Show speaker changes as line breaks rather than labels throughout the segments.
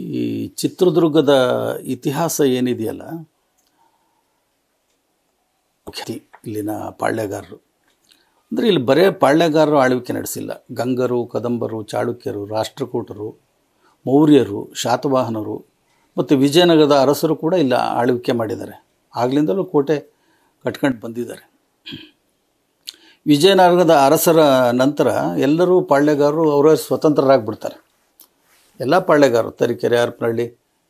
ಈ ಚಿತ್ರದುರ್ಗದ ಇತಿಹಾಸ ಏನಿದೆಯಲ್ಲ ಇಲ್ಲಿನ ಪಾಳ್ಯಗಾರರು ಅಂದರೆ ಇಲ್ಲಿ ಬರೇ ಪಾಳ್ಯಗಾರರು ಆಳ್ವಿಕೆ ನಡೆಸಿಲ್ಲ ಗಂಗರು ಕದಂಬರು ಚಾಳುಕ್ಯರು ರಾಷ್ಟ್ರಕೂಟರು ಮೌರ್ಯರು ಶಾತವಾಹನರು ಮತ್ತು ವಿಜಯನಗರದ ಅರಸರು ಕೂಡ ಇಲ್ಲ ಆಳ್ವಿಕೆ ಮಾಡಿದ್ದಾರೆ ಆಗಲಿಂದಲೂ ಕೋಟೆ ಕಟ್ಕೊಂಡು ಬಂದಿದ್ದಾರೆ ವಿಜಯನಗರದ ಅರಸರ ನಂತರ ಎಲ್ಲರೂ ಪಾಳ್ಯಗಾರರು ಅವರೇ ಸ್ವತಂತ್ರರಾಗಿಬಿಡ್ತಾರೆ ಎಲ್ಲ ಪಾಳ್ಯಗಾರರು ತರೀಕೆರೆ ಹರಪನಹಳ್ಳಿ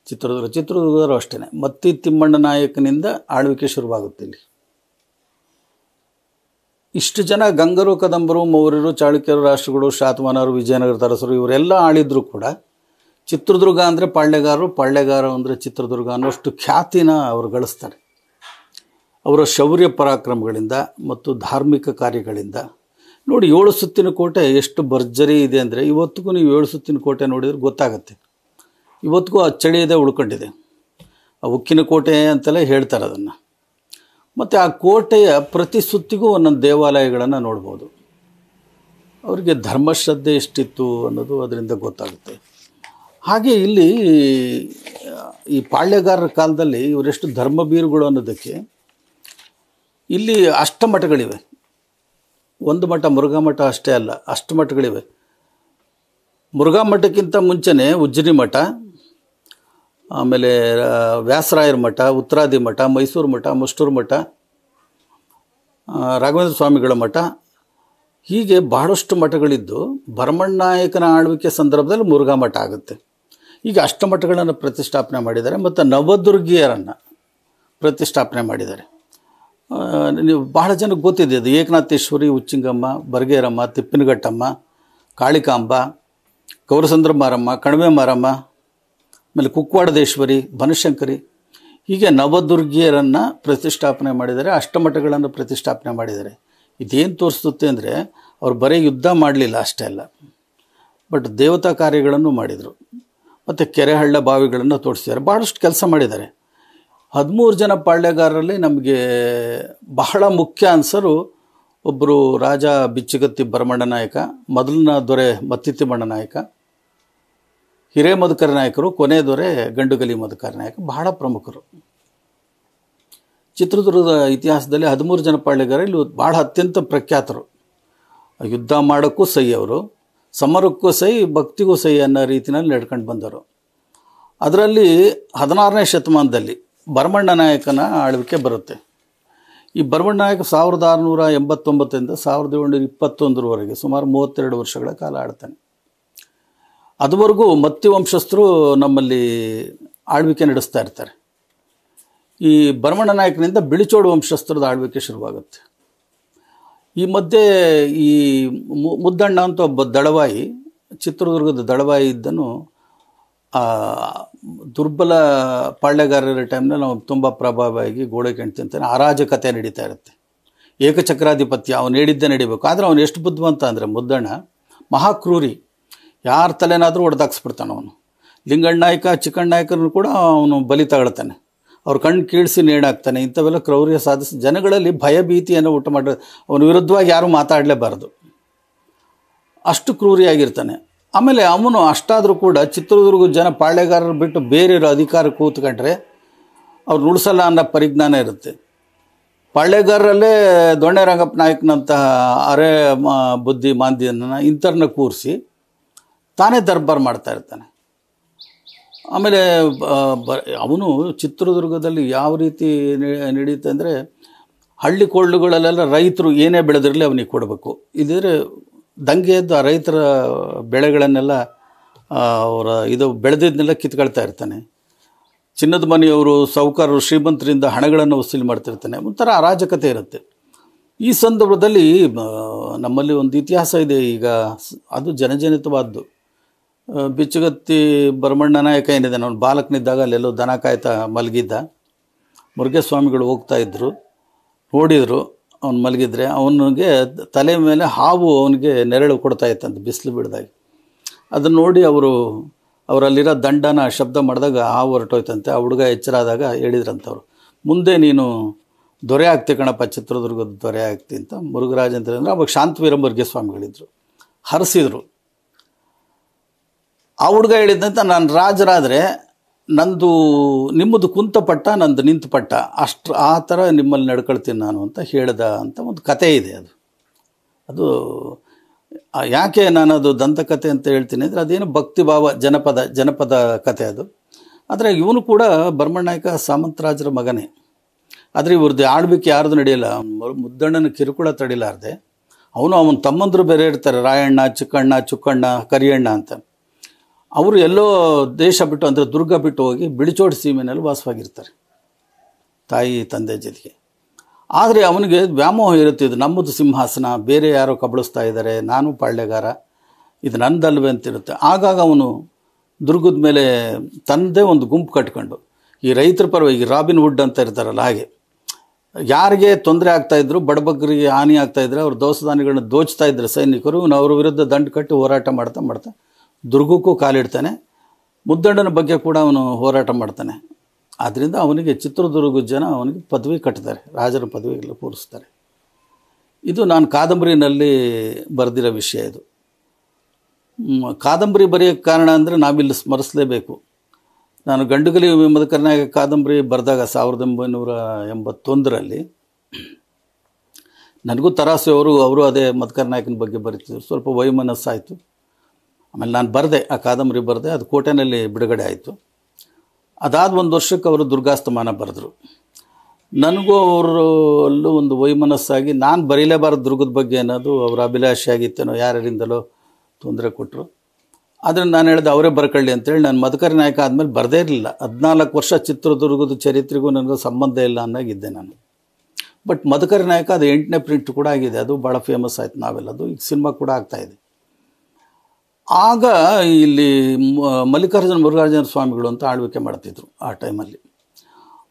ಚಿತ್ರದುರ್ಗ ಚಿತ್ರದುರ್ಗದವರು ಅಷ್ಟೇ ಮತ್ತಿ ತಿಮ್ಮಣ್ಣ ನಾಯಕನಿಂದ ಆಳ್ವಿಕೆ ಶುರುವಾಗುತ್ತೆ ಇಲ್ಲಿ ಇಷ್ಟು ಜನ ಗಂಗರು ಕದಂಬರು ಮೌರ್ಯರು ಚಾಳುಕ್ಯರು ರಾಷ್ಟ್ರಗಳು ಶಾತವಾನರು ವಿಜಯನಗರ ತರಸರು ಇವರೆಲ್ಲ ಆಳಿದ್ರು ಕೂಡ ಚಿತ್ರದುರ್ಗ ಅಂದರೆ ಪಾಳ್ಯಗಾರರು ಪಾಳ್ಯಗಾರ ಅಂದರೆ ಚಿತ್ರದುರ್ಗ ಅನ್ನೋಷ್ಟು ಖ್ಯಾತಿನ ಅವರು ಗಳಿಸ್ತಾರೆ ಅವರ ಶೌರ್ಯ ಪರಾಕ್ರಮಗಳಿಂದ ಮತ್ತು ಧಾರ್ಮಿಕ ಕಾರ್ಯಗಳಿಂದ ನೋಡಿ ಏಳು ಸುತ್ತಿನ ಕೋಟೆ ಎಷ್ಟು ಭರ್ಜರಿ ಇದೆ ಅಂದರೆ ಇವತ್ತಿಗೂ ನೀವು ಏಳು ಸುತ್ತಿನ ಕೋಟೆ ನೋಡಿದರೆ ಗೊತ್ತಾಗುತ್ತೆ ಇವತ್ತಿಗೂ ಆ ಇದೆ ಉಳ್ಕೊಂಡಿದೆ ಆ ಉಕ್ಕಿನ ಕೋಟೆ ಅಂತೆಲ್ಲ ಹೇಳ್ತಾರೆ ಅದನ್ನು ಮತ್ತು ಆ ಕೋಟೆಯ ಪ್ರತಿ ಸುತ್ತಿಗೂ ಒಂದೊಂದು ದೇವಾಲಯಗಳನ್ನು ನೋಡ್ಬೋದು ಅವರಿಗೆ ಧರ್ಮಶ್ರದ್ಧೆ ಎಷ್ಟಿತ್ತು ಅನ್ನೋದು ಅದರಿಂದ ಗೊತ್ತಾಗುತ್ತೆ ಹಾಗೆ ಇಲ್ಲಿ ಈ ಪಾಳ್ಯಗಾರರ ಕಾಲದಲ್ಲಿ ಇವರೆಷ್ಟು ಧರ್ಮಬೀರುಗಳು ಅನ್ನೋದಕ್ಕೆ ಇಲ್ಲಿ ಅಷ್ಟಮಠಗಳಿವೆ ಒಂದು ಮಠ ಮುರುಘಾ ಮಠ ಅಷ್ಟೇ ಅಲ್ಲ ಅಷ್ಟು ಮಠಗಳಿವೆ ಮುರುಘಾ ಮಠಕ್ಕಿಂತ ಮುಂಚೆನೇ ಉಜ್ಜಿನಿ ಮಠ ಆಮೇಲೆ ವ್ಯಾಸರಾಯರ ಮಠ ಉತ್ತರಾದಿ ಮಠ ಮೈಸೂರು ಮಠ ಮುಷ್ಟೂರು ಮಠ ರಾಘವೇಂದ್ರ ಸ್ವಾಮಿಗಳ ಮಠ ಹೀಗೆ ಬಹಳಷ್ಟು ಮಠಗಳಿದ್ದು ಭರಮಣ್ಣಾಯಕನ ಆಳ್ವಿಕೆ ಸಂದರ್ಭದಲ್ಲಿ ಮುರುಘಾ ಮಠ ಆಗುತ್ತೆ ಈಗ ಅಷ್ಟಮಠಗಳನ್ನು ಪ್ರತಿಷ್ಠಾಪನೆ ಮಾಡಿದ್ದಾರೆ ಮತ್ತು ನವದುರ್ಗಿಯರನ್ನು ಪ್ರತಿಷ್ಠಾಪನೆ ಮಾಡಿದ್ದಾರೆ ನೀವು ಬಹಳ ಜನಕ್ಕೆ ಗೊತ್ತಿದೆ ಅದು ಏಕನಾಥೇಶ್ವರಿ ಉಚ್ಚಿಂಗಮ್ಮ ಬರ್ಗೇರಮ್ಮ ತಿಪ್ಪಿನಘಟ್ಟಮ್ಮ ಕಾಳಿಕಾಂಬ ಗೌರಸಂದ್ರ ಮಾರಮ್ಮ ಕಣಿವೆ ಮಾರಮ್ಮ ಆಮೇಲೆ ಕುಕ್ವಾಡದೇಶ್ವರಿ ಬನಶಂಕರಿ ಹೀಗೆ ನವದುರ್ಗಿಯರನ್ನು ಪ್ರತಿಷ್ಠಾಪನೆ ಮಾಡಿದ್ದಾರೆ ಅಷ್ಟಮಠಗಳನ್ನು ಪ್ರತಿಷ್ಠಾಪನೆ ಮಾಡಿದ್ದಾರೆ ಇದೇನು ತೋರಿಸುತ್ತೆ ಅಂದರೆ ಅವ್ರು ಬರೀ ಯುದ್ಧ ಮಾಡಲಿಲ್ಲ ಅಷ್ಟೇ ಅಲ್ಲ ಬಟ್ ದೇವತಾ ಕಾರ್ಯಗಳನ್ನು ಮಾಡಿದರು ಮತ್ತು ಕೆರೆಹಳ್ಳ ಬಾವಿಗಳನ್ನು ತೋರಿಸಿದ್ದಾರೆ ಭಾಳಷ್ಟು ಕೆಲಸ ಮಾಡಿದ್ದಾರೆ ಹದಿಮೂರು ಜನ ಪಾಳ್ಯಗಾರರಲ್ಲಿ ನಮಗೆ ಬಹಳ ಮುಖ್ಯ ಅನ್ಸರು ಒಬ್ಬರು ರಾಜ ಬಿಚ್ಚುಗತ್ತಿ ಭರಮಣ್ಣ ನಾಯಕ ಮೊದಲನ ದೊರೆ ಮತ್ತಿತ್ತಿಮಣ್ಣ ನಾಯಕ ಹಿರೇ ಮಧುಕರ ನಾಯಕರು ಕೊನೆ ದೊರೆ ಗಂಡುಗಲಿ ಮಧುಕರ ನಾಯಕ ಬಹಳ ಪ್ರಮುಖರು ಚಿತ್ರದುರ್ಗದ ಇತಿಹಾಸದಲ್ಲಿ ಹದಿಮೂರು ಜನ ಇಲ್ಲಿ ಭಾಳ ಅತ್ಯಂತ ಪ್ರಖ್ಯಾತರು ಯುದ್ಧ ಮಾಡೋಕ್ಕೂ ಸೈ ಅವರು ಸಮರಕ್ಕೂ ಸೈ ಭಕ್ತಿಗೂ ಸೈ ಅನ್ನೋ ರೀತಿಯಲ್ಲಿ ನಡ್ಕೊಂಡು ಬಂದರು ಅದರಲ್ಲಿ ಹದಿನಾರನೇ ಶತಮಾನದಲ್ಲಿ ಭರಮಣ್ಣ ನಾಯಕನ ಆಳ್ವಿಕೆ ಬರುತ್ತೆ ಈ ಭರಮಣ್ಣ ನಾಯಕ ಸಾವಿರದ ಆರುನೂರ ಎಂಬತ್ತೊಂಬತ್ತರಿಂದ ಸಾವಿರದ ಏಳ್ನೂರ ಇಪ್ಪತ್ತೊಂದರವರೆಗೆ ಸುಮಾರು ಮೂವತ್ತೆರಡು ವರ್ಷಗಳ ಕಾಲ ಆಡ್ತಾನೆ ಅದುವರೆಗೂ ಮತ್ತಿ ವಂಶಸ್ಥರು ನಮ್ಮಲ್ಲಿ ಆಳ್ವಿಕೆ ನಡೆಸ್ತಾ ಇರ್ತಾರೆ ಈ ಭರಮಣ್ಣ ನಾಯಕನಿಂದ ಬಿಳಿಚೋಡು ವಂಶಸ್ಥರದ ಆಳ್ವಿಕೆ ಶುರುವಾಗುತ್ತೆ ಈ ಮಧ್ಯೆ ಈ ಮುದ್ದಣ್ಣ ಅಂತ ಒಬ್ಬ ದಳವಾಯಿ ಚಿತ್ರದುರ್ಗದ ದಳವಾಯಿ ಇದ್ದನು ದುರ್ಬಲ ಪಾಳ್ಯಗಾರರ ಟೈಮ್ನಲ್ಲಿ ನಾವು ತುಂಬ ಪ್ರಭಾವವಾಗಿ ಗೋಡೆ ತಿಂತಾನೆ ಅರಾಜಕತೆ ನಡೀತಾ ಇರುತ್ತೆ ಏಕಚಕ್ರಾಧಿಪತ್ಯ ಅವನು ಹೇಳಿದ್ದೇ ನಡೀಬೇಕು ಆದರೆ ಅವನು ಎಷ್ಟು ಬುದ್ಧಿವಂತ ಅಂದರೆ ಮುದ್ದಣ್ಣ ಮಹಾಕ್ರೂರಿ ಯಾರ ತಲೆನಾದರೂ ಹೊಡೆದಾಕ್ಸ್ಬಿಡ್ತಾನೆ ಅವನು ಲಿಂಗಣ್ಣಾಯಕ ಚಿಕ್ಕಣ್ಣಾಯಕರನ್ನು ಕೂಡ ಅವನು ಬಲಿ ತಗೊಳ್ತಾನೆ ಅವ್ರು ಕಣ್ಣು ಕೀಳಿಸಿ ನೇಣಾಕ್ತಾನೆ ಇಂಥವೆಲ್ಲ ಕ್ರೌರ್ಯ ಸಾಧಿಸಿ ಜನಗಳಲ್ಲಿ ಭಯಭೀತಿಯನ್ನು ಊಟ ಮಾಡಿ ಅವನ ವಿರುದ್ಧವಾಗಿ ಯಾರೂ ಮಾತಾಡಲೇಬಾರ್ದು ಅಷ್ಟು ಕ್ರೂರಿಯಾಗಿರ್ತಾನೆ ಆಮೇಲೆ ಅವನು ಅಷ್ಟಾದರೂ ಕೂಡ ಚಿತ್ರದುರ್ಗ ಜನ ಪಾಳ್ಯಗಾರರು ಬಿಟ್ಟು ಬೇರೆ ಅಧಿಕಾರ ಕೂತ್ಕೊಂಡ್ರೆ ಅವ್ರು ಉಳಿಸಲ್ಲ ಅನ್ನೋ ಪರಿಜ್ಞಾನ ಇರುತ್ತೆ ಪಾಳ್ಯಗಾರರಲ್ಲೇ ದೊಣ್ಣೆ ರಂಗಪ್ಪ ನಾಯಕನಂತಹ ಅರೆ ಬುದ್ಧಿ ಮಾಂದಿಯನ್ನು ಇಂಥರನ್ನ ಕೂರಿಸಿ ತಾನೇ ದರ್ಬಾರ್ ಇರ್ತಾನೆ ಆಮೇಲೆ ಬ ಅವನು ಚಿತ್ರದುರ್ಗದಲ್ಲಿ ಯಾವ ರೀತಿ ನಡೀತೆ ಅಂದರೆ ಹಳ್ಳಿ ಕೊಳ್ಳುಗಳಲ್ಲೆಲ್ಲ ರೈತರು ಏನೇ ಬೆಳೆದಿರಲಿ ಅವನಿಗೆ ಕೊಡಬೇಕು ಇದ್ರೆ ದಂಗೆ ಎದ್ದು ರೈತರ ಬೆಳೆಗಳನ್ನೆಲ್ಲ ಅವರ ಇದು ಬೆಳೆದಿದ್ದನ್ನೆಲ್ಲ ಕಿತ್ಕೊಳ್ತಾ ಇರ್ತಾನೆ ಚಿನ್ನದ ಮನೆಯವರು ಸಾಹುಕಾರರು ಶ್ರೀಮಂತರಿಂದ ಹಣಗಳನ್ನು ವಸೂಲಿ ಮಾಡ್ತಿರ್ತಾನೆ ಒಂಥರ ಅರಾಜಕತೆ ಇರುತ್ತೆ ಈ ಸಂದರ್ಭದಲ್ಲಿ ನಮ್ಮಲ್ಲಿ ಒಂದು ಇತಿಹಾಸ ಇದೆ ಈಗ ಅದು ಜನಜನಿತವಾದ್ದು ಬಿಚ್ಚುಗತ್ತಿ ಭರಮಣ್ಣ ನಾಯಕ ಏನಿದೆ ನಾನು ಬಾಲಕನಿದ್ದಾಗ ಅಲ್ಲೆಲ್ಲೋ ದನ ಕಾಯ್ತಾ ಮಲಗಿದ್ದ ಮುರುಗೇಸ್ವಾಮಿಗಳು ಹೋಗ್ತಾ ಇದ್ದರು ನೋಡಿದರು ಅವನು ಮಲಗಿದ್ರೆ ಅವನಿಗೆ ತಲೆ ಮೇಲೆ ಹಾವು ಅವನಿಗೆ ನೆರಳು ಕೊಡ್ತಾ ಇತ್ತಂತೆ ಬಿಸಿಲು ಬಿಡ್ದಾಗ ಅದನ್ನು ನೋಡಿ ಅವರು ಅವರಲ್ಲಿರೋ ದಂಡನ ಶಬ್ದ ಮಾಡಿದಾಗ ಹಾವು ಹೊರಟೋಯ್ತಂತೆ ಆ ಹುಡುಗ ಎಚ್ಚರಾದಾಗ ಹೇಳಿದ್ರಂಥವ್ರು ಮುಂದೆ ನೀನು ದೊರೆ ಆಗ್ತಿ ಕಣಪ್ಪ ಚಿತ್ರದುರ್ಗದ ದೊರೆ ಆಗ್ತಿ ಅಂತ ಮುರುಘರಾಜ ಅಂತ ಹೇಳಿದ್ರೆ ಅವಾಗ ಶಾಂತ ವೀರಮುರ್ಗೆ ಸ್ವಾಮಿಗಳಿದ್ರು ಹರಿಸಿದರು ಆ ಹುಡುಗ ಹೇಳಿದಂತ ನಾನು ರಾಜರಾದರೆ ನಂದು ನಿಮ್ಮದು ಕುಂತ ಪಟ್ಟ ನಂದು ನಿಂತು ಪಟ್ಟ ಅಷ್ಟು ಆ ಥರ ನಿಮ್ಮಲ್ಲಿ ನಡ್ಕೊಳ್ತೀನಿ ನಾನು ಅಂತ ಹೇಳಿದ ಅಂತ ಒಂದು ಕತೆ ಇದೆ ಅದು ಅದು ಯಾಕೆ ನಾನು ಅದು ದಂತಕತೆ ಅಂತ ಹೇಳ್ತೀನಿ ಅಂದರೆ ಅದೇನು ಭಕ್ತಿ ಭಾವ ಜನಪದ ಜನಪದ ಕತೆ ಅದು ಆದರೆ ಇವನು ಕೂಡ ಬರ್ಮಣ್ಣಾಯಕ ಸಾಮಂತರಾಜರ ಮಗನೇ ಆದರೆ ಇವ್ರದ್ದು ಆಡ್ಬೇಕು ಯಾರ್ದು ನಡೆಯಲ್ಲ ಮುದ್ದಣ್ಣನ ಕಿರುಕುಳ ತಡಿಲಾರ್ದೆ ಅವನು ಅವನ ತಮ್ಮಂದರು ಬೇರೆ ಇರ್ತಾರೆ ರಾಯಣ್ಣ ಚಿಕ್ಕಣ್ಣ ಚುಕ್ಕಣ್ಣ ಕರಿಯಣ್ಣ ಅಂತ ಅವರು ಎಲ್ಲೋ ದೇಶ ಬಿಟ್ಟು ಅಂದರೆ ದುರ್ಗ ಬಿಟ್ಟು ಹೋಗಿ ಬಿಳಿಚೋಡಿ ಸೀಮೆನಲ್ಲಿ ವಾಸವಾಗಿರ್ತಾರೆ ತಾಯಿ ತಂದೆ ಜೊತೆಗೆ ಆದರೆ ಅವನಿಗೆ ವ್ಯಾಮೋಹ ಇರುತ್ತೆ ಇದು ನಮ್ಮದು ಸಿಂಹಾಸನ ಬೇರೆ ಯಾರೋ ಕಬಳಿಸ್ತಾ ಇದ್ದಾರೆ ನಾನು ಪಾಳ್ಯಗಾರ ಇದು ನಂದಲ್ವೇ ಅಂತಿರುತ್ತೆ ಆಗಾಗ ಅವನು ದುರ್ಗದ ಮೇಲೆ ತಂದೆ ಒಂದು ಗುಂಪು ಕಟ್ಕೊಂಡು ಈ ರೈತರ ಪರವಾಗಿ ರಾಬಿನ್ ವುಡ್ ಅಂತ ಇರ್ತಾರಲ್ಲ ಹಾಗೆ ಯಾರಿಗೆ ತೊಂದರೆ ಆಗ್ತಾಯಿದ್ರು ಬಡಬಗ್ಗರಿಗೆ ಹಾನಿ ಆಗ್ತಾಯಿದ್ರೆ ಅವ್ರ ದವಸದಾನಿಗಳನ್ನ ದೋಚ್ತಾ ಇದ್ರು ಸೈನಿಕರು ಅವ್ರ ವಿರುದ್ಧ ದಂಡು ಕಟ್ಟಿ ಹೋರಾಟ ಮಾಡ್ತಾ ಮಾಡ್ತಾ ದುರ್ಗಕ್ಕೂ ಕಾಲಿಡ್ತಾನೆ ಮುದ್ದಂಡನ ಬಗ್ಗೆ ಕೂಡ ಅವನು ಹೋರಾಟ ಮಾಡ್ತಾನೆ ಆದ್ದರಿಂದ ಅವನಿಗೆ ಚಿತ್ರದುರ್ಗ ಜನ ಅವನಿಗೆ ಪದವಿ ಕಟ್ತಾರೆ ರಾಜರ ಪದವಿಗಳು ಕೂರಿಸ್ತಾರೆ ಇದು ನಾನು ಕಾದಂಬರಿನಲ್ಲಿ ಬರೆದಿರೋ ವಿಷಯ ಇದು ಕಾದಂಬರಿ ಬರೆಯೋಕ್ಕೆ ಕಾರಣ ಅಂದರೆ ನಾವಿಲ್ಲಿ ಸ್ಮರಿಸಲೇಬೇಕು ನಾನು ಗಂಡುಗಲಿ ಮದಕರ್ನಾಗ ಕಾದಂಬರಿ ಬರೆದಾಗ ಸಾವಿರದ ಒಂಬೈನೂರ ಎಂಬತ್ತೊಂದರಲ್ಲಿ ನನಗೂ ತರಾಸೆ ಅವರು ಅವರು ಅದೇ ಮದಕರ್ನಾಯಕನ ಬಗ್ಗೆ ಬರೀತಿದ್ರು ಸ್ವಲ್ಪ ವೈಮನಸ್ಸಾಯಿತು ಆಮೇಲೆ ನಾನು ಬರೆದೆ ಆ ಕಾದಂಬರಿ ಬರೆದೆ ಅದು ಕೋಟೆನಲ್ಲಿ ಬಿಡುಗಡೆ ಆಯಿತು ಅದಾದ ಒಂದು ವರ್ಷಕ್ಕೆ ಅವರು ದುರ್ಗಾಸ್ತಮಾನ ಬರೆದರು ನನಗೂ ಅವರಲ್ಲೂ ಒಂದು ವೈಮನಸ್ಸಾಗಿ ನಾನು ಬರೀಲೇಬಾರ್ದು ದುರ್ಗದ ಬಗ್ಗೆ ಅನ್ನೋದು ಅವರ ಅಭಿಲಾಷೆ ಆಗಿತ್ತೇನೋ ಯಾರ್ಯಾರಿಂದಲೋ ತೊಂದರೆ ಕೊಟ್ಟರು ಆದರೆ ನಾನು ಹೇಳಿದೆ ಅವರೇ ಬರ್ಕೊಳ್ಳಿ ಅಂತೇಳಿ ನಾನು ಮಧುಕರಿ ನಾಯಕ ಆದಮೇಲೆ ಬರದೇ ಇರಲಿಲ್ಲ ಹದಿನಾಲ್ಕು ವರ್ಷ ಚಿತ್ರದುರ್ಗದ ಚರಿತ್ರೆಗೂ ನನಗೆ ಸಂಬಂಧ ಇಲ್ಲ ಅನ್ನೋಗಿದ್ದೆ ನಾನು ಬಟ್ ಮಧುಕರಿ ನಾಯಕ ಅದು ಎಂಟನೇ ಪ್ರಿಂಟ್ ಕೂಡ ಆಗಿದೆ ಅದು ಭಾಳ ಫೇಮಸ್ ಆಯ್ತು ನಾವೆಲ್ಲದು ಈಗ ಸಿನಿಮಾ ಕೂಡ ಆಗ್ತಾಯಿದೆ ಆಗ ಇಲ್ಲಿ ಮಲ್ಲಿಕಾರ್ಜುನ ಮುರುಘಾರ್ಜುನ ಸ್ವಾಮಿಗಳು ಅಂತ ಆಳ್ವಿಕೆ ಮಾಡ್ತಿದ್ರು ಆ ಟೈಮಲ್ಲಿ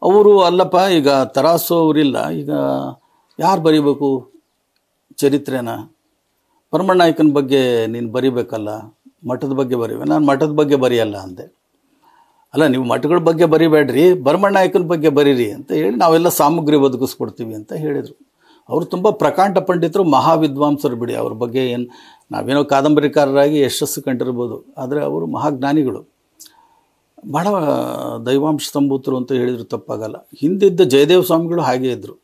ಅವರು ಅಲ್ಲಪ್ಪ ಈಗ ತರಾಸು ಅವರಿಲ್ಲ ಈಗ ಯಾರು ಬರೀಬೇಕು ಚರಿತ್ರೆನ ಪರಮಣ್ಣಾಯಕನ ಬಗ್ಗೆ ನೀನು ಬರಿಬೇಕಲ್ಲ ಮಠದ ಬಗ್ಗೆ ಬರೀಬೇಕು ನಾನು ಮಠದ ಬಗ್ಗೆ ಬರೆಯಲ್ಲ ಅಂದೆ ಅಲ್ಲ ನೀವು ಮಠಗಳ ಬಗ್ಗೆ ಬರಿಬೇಡ್ರಿ ಭರಮಣ್ಣಾಯಕನ ಬಗ್ಗೆ ಬರೀರಿ ಅಂತ ಹೇಳಿ ನಾವೆಲ್ಲ ಸಾಮಗ್ರಿ ಒದಗಿಸ್ಕೊಡ್ತೀವಿ ಅಂತ ಹೇಳಿದರು ಅವರು ತುಂಬ ಪ್ರಕಾಂಡ ಪಂಡಿತರು ಮಹಾವಿದ್ವಾಂಸರು ಬಿಡಿ ಅವ್ರ ಬಗ್ಗೆ ಏನು ನಾವೇನೋ ಕಾದಂಬರಿಕಾರರಾಗಿ ಯಶಸ್ಸು ಕಂಡಿರ್ಬೋದು ಆದರೆ ಅವರು ಮಹಾಜ್ಞಾನಿಗಳು ಬಹಳ ದೈವಾಂಶ ತಂಬೂತರು ಅಂತ ಹೇಳಿದ್ರು ತಪ್ಪಾಗಲ್ಲ ಹಿಂದಿದ್ದ ಜಯದೇವ ಸ್ವಾಮಿಗಳು ಹಾಗೇ ಇದ್ದರು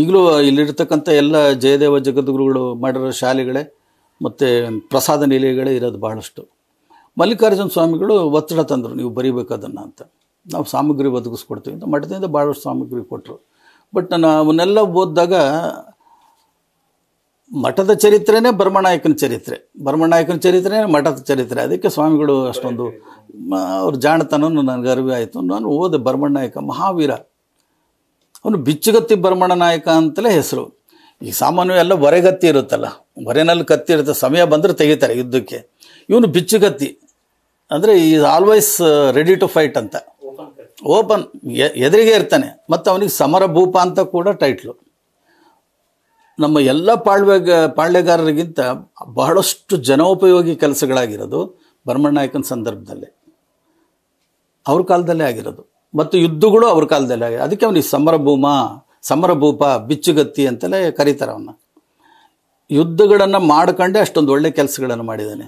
ಈಗಲೂ ಇಲ್ಲಿರ್ತಕ್ಕಂಥ ಎಲ್ಲ ಜಯದೇವ ಜಗದ್ಗುರುಗಳು ಮಾಡಿರೋ ಶಾಲೆಗಳೇ ಮತ್ತು ಪ್ರಸಾದ ನಿಲಯಗಳೇ ಇರೋದು ಬಹಳಷ್ಟು ಮಲ್ಲಿಕಾರ್ಜುನ ಸ್ವಾಮಿಗಳು ಒತ್ತಡ ತಂದರು ನೀವು ಬರಿಬೇಕದನ್ನು ಅಂತ ನಾವು ಸಾಮಗ್ರಿ ಒದಗಿಸ್ಕೊಡ್ತೀವಿ ಅಂತ ಮಠದಿಂದ ಭಾಳಷ್ಟು ಸಾಮಗ್ರಿ ಕೊಟ್ಟರು ಬಟ್ ನಾನು ಅವನ್ನೆಲ್ಲ ಓದಿದಾಗ ಮಠದ ಚರಿತ್ರೆನೇ ಭರ್ಮನಾಯಕನ ಚರಿತ್ರೆ ಭರ್ಮನಾಯಕನ ಚರಿತ್ರೆ ಮಠದ ಚರಿತ್ರೆ ಅದಕ್ಕೆ ಸ್ವಾಮಿಗಳು ಅಷ್ಟೊಂದು ಅವ್ರ ಜಾಣತನ ನನಗೆ ಅರಿವು ಆಯಿತು ನಾನು ಓದೆ ಭರ್ಮನಾಯಕ ಮಹಾವೀರ ಅವನು ಬಿಚ್ಚುಗತ್ತಿ ನಾಯಕ ಅಂತಲೇ ಹೆಸರು ಈ ಸಾಮಾನ್ಯ ಎಲ್ಲ ಹೊರೆಗತ್ತಿ ಇರುತ್ತಲ್ಲ ಹೊರೆನಲ್ಲಿ ಕತ್ತಿ ಇರುತ್ತೆ ಸಮಯ ಬಂದರೆ ತೆಗಿತಾರೆ ಯುದ್ಧಕ್ಕೆ ಇವನು ಬಿಚ್ಚುಗತ್ತಿ ಅಂದರೆ ಈ ಆಲ್ವೇಸ್ ರೆಡಿ ಟು ಫೈಟ್ ಅಂತ ಓಪನ್ ಎದುರಿಗೆ ಇರ್ತಾನೆ ಮತ್ತು ಅವನಿಗೆ ಸಮರ ಭೂಪ ಅಂತ ಕೂಡ ಟೈಟ್ಲು ನಮ್ಮ ಎಲ್ಲ ಪಾಳ್ವೆಗ ಪಾಳ್ಯಗಾರರಿಗಿಂತ ಬಹಳಷ್ಟು ಜನೋಪಯೋಗಿ ಕೆಲಸಗಳಾಗಿರೋದು ಭರಮಣ್ಣಾಯಕನ ಸಂದರ್ಭದಲ್ಲಿ ಅವ್ರ ಕಾಲದಲ್ಲೇ ಆಗಿರೋದು ಮತ್ತು ಯುದ್ಧಗಳು ಅವ್ರ ಕಾಲದಲ್ಲೇ ಆಗಿರೋ ಅದಕ್ಕೆ ಅವನಿಗೆ ಸಮರಭೂಮ ಸಮರಭೂಪ ಬಿಚ್ಚುಗತ್ತಿ ಅಂತಲೇ ಕರೀತಾರೆ ಅವನ್ನ ಯುದ್ಧಗಳನ್ನು ಮಾಡ್ಕೊಂಡೆ ಅಷ್ಟೊಂದು ಒಳ್ಳೆ ಕೆಲಸಗಳನ್ನು ಮಾಡಿದ್ದಾನೆ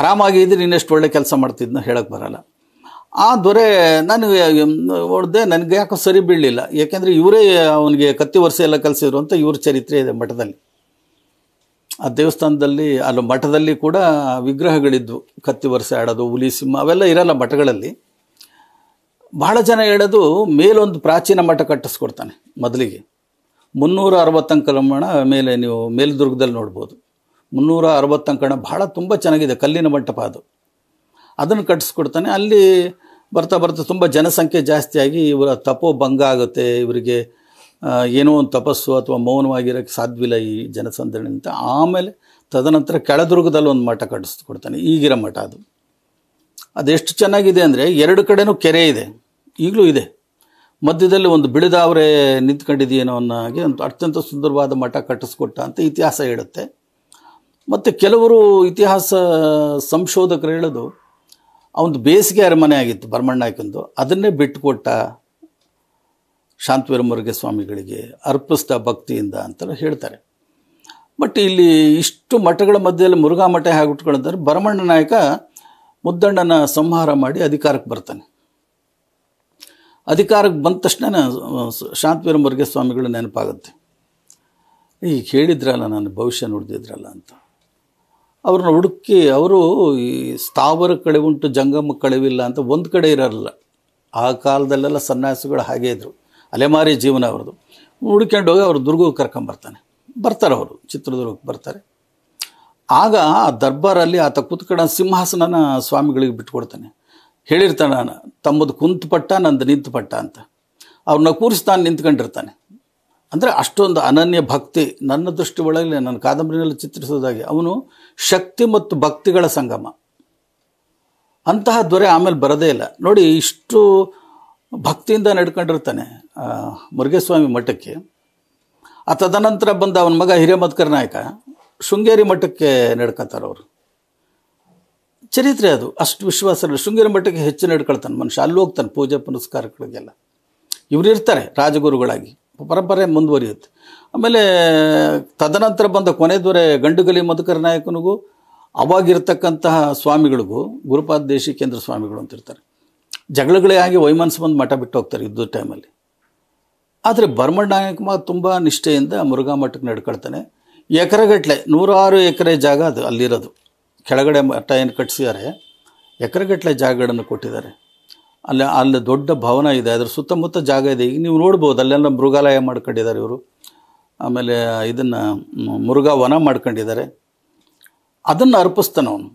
ಆರಾಮಾಗಿ ಇದ್ರೆ ಇನ್ನೆಷ್ಟು ಒಳ್ಳೆ ಕೆಲಸ ಮಾಡ್ತಿದ್ನ ಹೇಳಕ್ಕೆ ಬರಲ್ಲ ಆ ದೊರೆ ನನಗೆ ಹೊಡೆದೆ ನನಗೆ ಯಾಕೋ ಸರಿ ಬೀಳಲಿಲ್ಲ ಏಕೆಂದರೆ ಇವರೇ ಅವನಿಗೆ ಕತ್ತಿ ವರ್ಷ ಎಲ್ಲ ಕಲಿಸಿದ್ರು ಅಂತ ಇವ್ರ ಚರಿತ್ರೆ ಇದೆ ಮಠದಲ್ಲಿ ಆ ದೇವಸ್ಥಾನದಲ್ಲಿ ಅಲ್ಲಿ ಮಠದಲ್ಲಿ ಕೂಡ ವಿಗ್ರಹಗಳಿದ್ವು ಕತ್ತಿ ವರ್ಷ ಆಡೋದು ಹುಲಿ ಸಿಂಹ ಅವೆಲ್ಲ ಇರಲ್ಲ ಮಠಗಳಲ್ಲಿ ಬಹಳ ಜನ ಹೇಳೋದು ಮೇಲೊಂದು ಪ್ರಾಚೀನ ಮಠ ಕಟ್ಟಿಸ್ಕೊಡ್ತಾನೆ ಮೊದಲಿಗೆ ಮುನ್ನೂರ ಅರವತ್ತಂಕಲಮಣ ಮೇಲೆ ನೀವು ಮೇಲುದುರ್ಗದಲ್ಲಿ ನೋಡ್ಬೋದು ಮುನ್ನೂರ ಅರವತ್ತಂಕಣ ಭಾಳ ತುಂಬ ಚೆನ್ನಾಗಿದೆ ಕಲ್ಲಿನ ಮಂಟಪ ಅದು ಅದನ್ನು ಕಟ್ಟಿಸ್ಕೊಡ್ತಾನೆ ಅಲ್ಲಿ ಬರ್ತಾ ಬರ್ತಾ ತುಂಬ ಜನಸಂಖ್ಯೆ ಜಾಸ್ತಿಯಾಗಿ ಇವರ ತಪೋ ಭಂಗ ಆಗುತ್ತೆ ಇವರಿಗೆ ಏನೋ ಒಂದು ತಪಸ್ಸು ಅಥವಾ ಮೌನವಾಗಿರೋಕ್ಕೆ ಸಾಧ್ಯವಿಲ್ಲ ಈ ಜನಸಂದಣಿ ಅಂತ ಆಮೇಲೆ ತದನಂತರ ಕೆಳದುರ್ಗದಲ್ಲಿ ಒಂದು ಮಠ ಕಟ್ಟಿಸ್ಕೊಡ್ತಾನೆ ಈಗಿರೋ ಮಠ ಅದು ಅದೆಷ್ಟು ಚೆನ್ನಾಗಿದೆ ಅಂದರೆ ಎರಡು ಕಡೆನೂ ಕೆರೆ ಇದೆ ಈಗಲೂ ಇದೆ ಮಧ್ಯದಲ್ಲಿ ಒಂದು ಬಿಳಿದಾವರೆ ನಿಂತ್ಕೊಂಡಿದೆಯೇನೋ ಅನ್ನೋ ಹಾಗೆ ಒಂದು ಅತ್ಯಂತ ಸುಂದರವಾದ ಮಠ ಕಟ್ಟಿಸ್ಕೊಟ್ಟ ಅಂತ ಇತಿಹಾಸ ಹೇಳುತ್ತೆ ಮತ್ತು ಕೆಲವರು ಇತಿಹಾಸ ಸಂಶೋಧಕರು ಹೇಳೋದು ಅವನದು ಬೇಸಿಗೆ ಅರಮನೆ ಆಗಿತ್ತು ಭರಮಣ್ಣಾಯಕಂದು ಅದನ್ನೇ ಬಿಟ್ಟುಕೊಟ್ಟ ಶಾಂತವೀರಮುರುಘ ಸ್ವಾಮಿಗಳಿಗೆ ಅರ್ಪಿಸ್ದ ಭಕ್ತಿಯಿಂದ ಅಂತ ಹೇಳ್ತಾರೆ ಬಟ್ ಇಲ್ಲಿ ಇಷ್ಟು ಮಠಗಳ ಮಧ್ಯದಲ್ಲಿ ಮುರುಘಾ ಮಠ ಹೇಗೆ ಉಟ್ಕೊಳ್ಳೋದಂದ್ರೆ ಭರಮಣ್ಣ ನಾಯಕ ಮುದ್ದಣ್ಣನ ಸಂಹಾರ ಮಾಡಿ ಅಧಿಕಾರಕ್ಕೆ ಬರ್ತಾನೆ ಅಧಿಕಾರಕ್ಕೆ ಬಂದ ತಕ್ಷಣ ಶಾಂತವೀರಮುರುಘ ಸ್ವಾಮಿಗಳು ನೆನಪಾಗುತ್ತೆ ಈಗ ಹೇಳಿದ್ರಲ್ಲ ನಾನು ಭವಿಷ್ಯ ನುಡಿದಿದ್ರಲ್ಲ ಅಂತ ಅವ್ರನ್ನ ಹುಡುಕಿ ಅವರು ಈ ಸ್ಥಾವರ ಕಳೆವುಂಟು ಜಂಗಮ ಕಳೆವಿಲ್ಲ ಅಂತ ಒಂದು ಕಡೆ ಇರಲಿಲ್ಲ ಆ ಕಾಲದಲ್ಲೆಲ್ಲ ಸನ್ಯಾಸಿಗಳು ಹಾಗೇ ಇದ್ದರು ಅಲೆಮಾರಿ ಜೀವನ ಅವ್ರದ್ದು ಹುಡ್ಕೊಂಡು ಹೋಗಿ ಅವರು ದುರ್ಗಕ್ಕೆ ಕರ್ಕೊಂಬರ್ತಾನೆ ಬರ್ತಾರೆ ಅವರು ಚಿತ್ರದುರ್ಗಕ್ಕೆ ಬರ್ತಾರೆ ಆಗ ಆ ದರ್ಬಾರಲ್ಲಿ ಆತ ಕೂತ್ಕಡ ಸಿಂಹಾಸನನ ಸ್ವಾಮಿಗಳಿಗೆ ಬಿಟ್ಕೊಡ್ತಾನೆ ಹೇಳಿರ್ತಾನೆ ನಾನು ತಮ್ಮದು ಕುಂತು ಪಟ್ಟ ನಂದು ನಿಂತು ಪಟ್ಟ ಅಂತ ಅವ್ರನ್ನ ಕೂರಿಸ್ತಾನೆ ನಿಂತ್ಕೊಂಡಿರ್ತಾನೆ ಅಂದರೆ ಅಷ್ಟೊಂದು ಅನನ್ಯ ಭಕ್ತಿ ನನ್ನ ದೃಷ್ಟಿ ಒಳಗೆ ನನ್ನ ಕಾದಂಬರಿನಲ್ಲಿ ಚಿತ್ರಿಸೋದಾಗಿ ಅವನು ಶಕ್ತಿ ಮತ್ತು ಭಕ್ತಿಗಳ ಸಂಗಮ ಅಂತಹ ದೊರೆ ಆಮೇಲೆ ಬರೋದೇ ಇಲ್ಲ ನೋಡಿ ಇಷ್ಟು ಭಕ್ತಿಯಿಂದ ನಡ್ಕೊಂಡಿರ್ತಾನೆ ಮುರುಘೇಸ್ವಾಮಿ ಮಠಕ್ಕೆ ಆ ತದನಂತರ ಬಂದ ಅವನ ಮಗ ಮಧುಕರ್ ನಾಯಕ ಶೃಂಗೇರಿ ಮಠಕ್ಕೆ ನಡ್ಕೊತಾರೆ ಅವರು ಚರಿತ್ರೆ ಅದು ಅಷ್ಟು ವಿಶ್ವಾಸ ಶೃಂಗೇರಿ ಮಠಕ್ಕೆ ಹೆಚ್ಚು ನಡ್ಕೊಳ್ತಾನೆ ಮನುಷ್ಯ ಅಲ್ಲಿ ಹೋಗ್ತಾನೆ ಪೂಜೆ ಪುನಸ್ಕಾರಗಳಿಗೆಲ್ಲ ಇವರು ಇರ್ತಾರೆ ರಾಜಗುರುಗಳಾಗಿ ಪರಂಪರೆ ಮುಂದುವರಿಯುತ್ತೆ ಆಮೇಲೆ ತದನಂತರ ಬಂದ ದೊರೆ ಗಂಡುಗಲಿ ಮಧುಕರ ನಾಯಕನಿಗೂ ಅವಾಗಿರ್ತಕ್ಕಂತಹ ಸ್ವಾಮಿಗಳಿಗೂ ಗುರುಪಾದ ದೇಶಿಕೇಂದ್ರ ಸ್ವಾಮಿಗಳು ಅಂತಿರ್ತಾರೆ ಜಗಳಗಳೇ ಆಗಿ ವೈಮನಸ್ ಬಂದು ಮಠ ಬಿಟ್ಟು ಹೋಗ್ತಾರೆ ಯುದ್ಧದ ಟೈಮಲ್ಲಿ ಆದರೆ ಬರ್ಮಣ್ಣ ನಾಯಕ ತುಂಬ ನಿಷ್ಠೆಯಿಂದ ಮುರುಘಾ ಮಠಕ್ಕೆ ನಡ್ಕೊಳ್ತಾನೆ ಎಕರೆಗಟ್ಟಲೆ ನೂರಾರು ಎಕರೆ ಜಾಗ ಅದು ಅಲ್ಲಿರೋದು ಕೆಳಗಡೆ ಮಠ ಏನು ಕಟ್ಟಿಸಿದ್ದಾರೆ ಎಕರೆಗಟ್ಟಲೆ ಜಾಗಗಳನ್ನು ಕೊಟ್ಟಿದ್ದಾರೆ ಅಲ್ಲಿ ಅಲ್ಲಿ ದೊಡ್ಡ ಭವನ ಇದೆ ಅದರ ಸುತ್ತಮುತ್ತ ಜಾಗ ಇದೆ ಈಗ ನೀವು ನೋಡ್ಬೋದು ಅಲ್ಲೆಲ್ಲ ಮೃಗಾಲಯ ಮಾಡ್ಕೊಂಡಿದ್ದಾರೆ ಇವರು ಆಮೇಲೆ ಇದನ್ನು ಮುರುಘಾ ವನ ಮಾಡ್ಕೊಂಡಿದ್ದಾರೆ ಅದನ್ನು ಅರ್ಪಿಸ್ತಾನೆ ಅವನು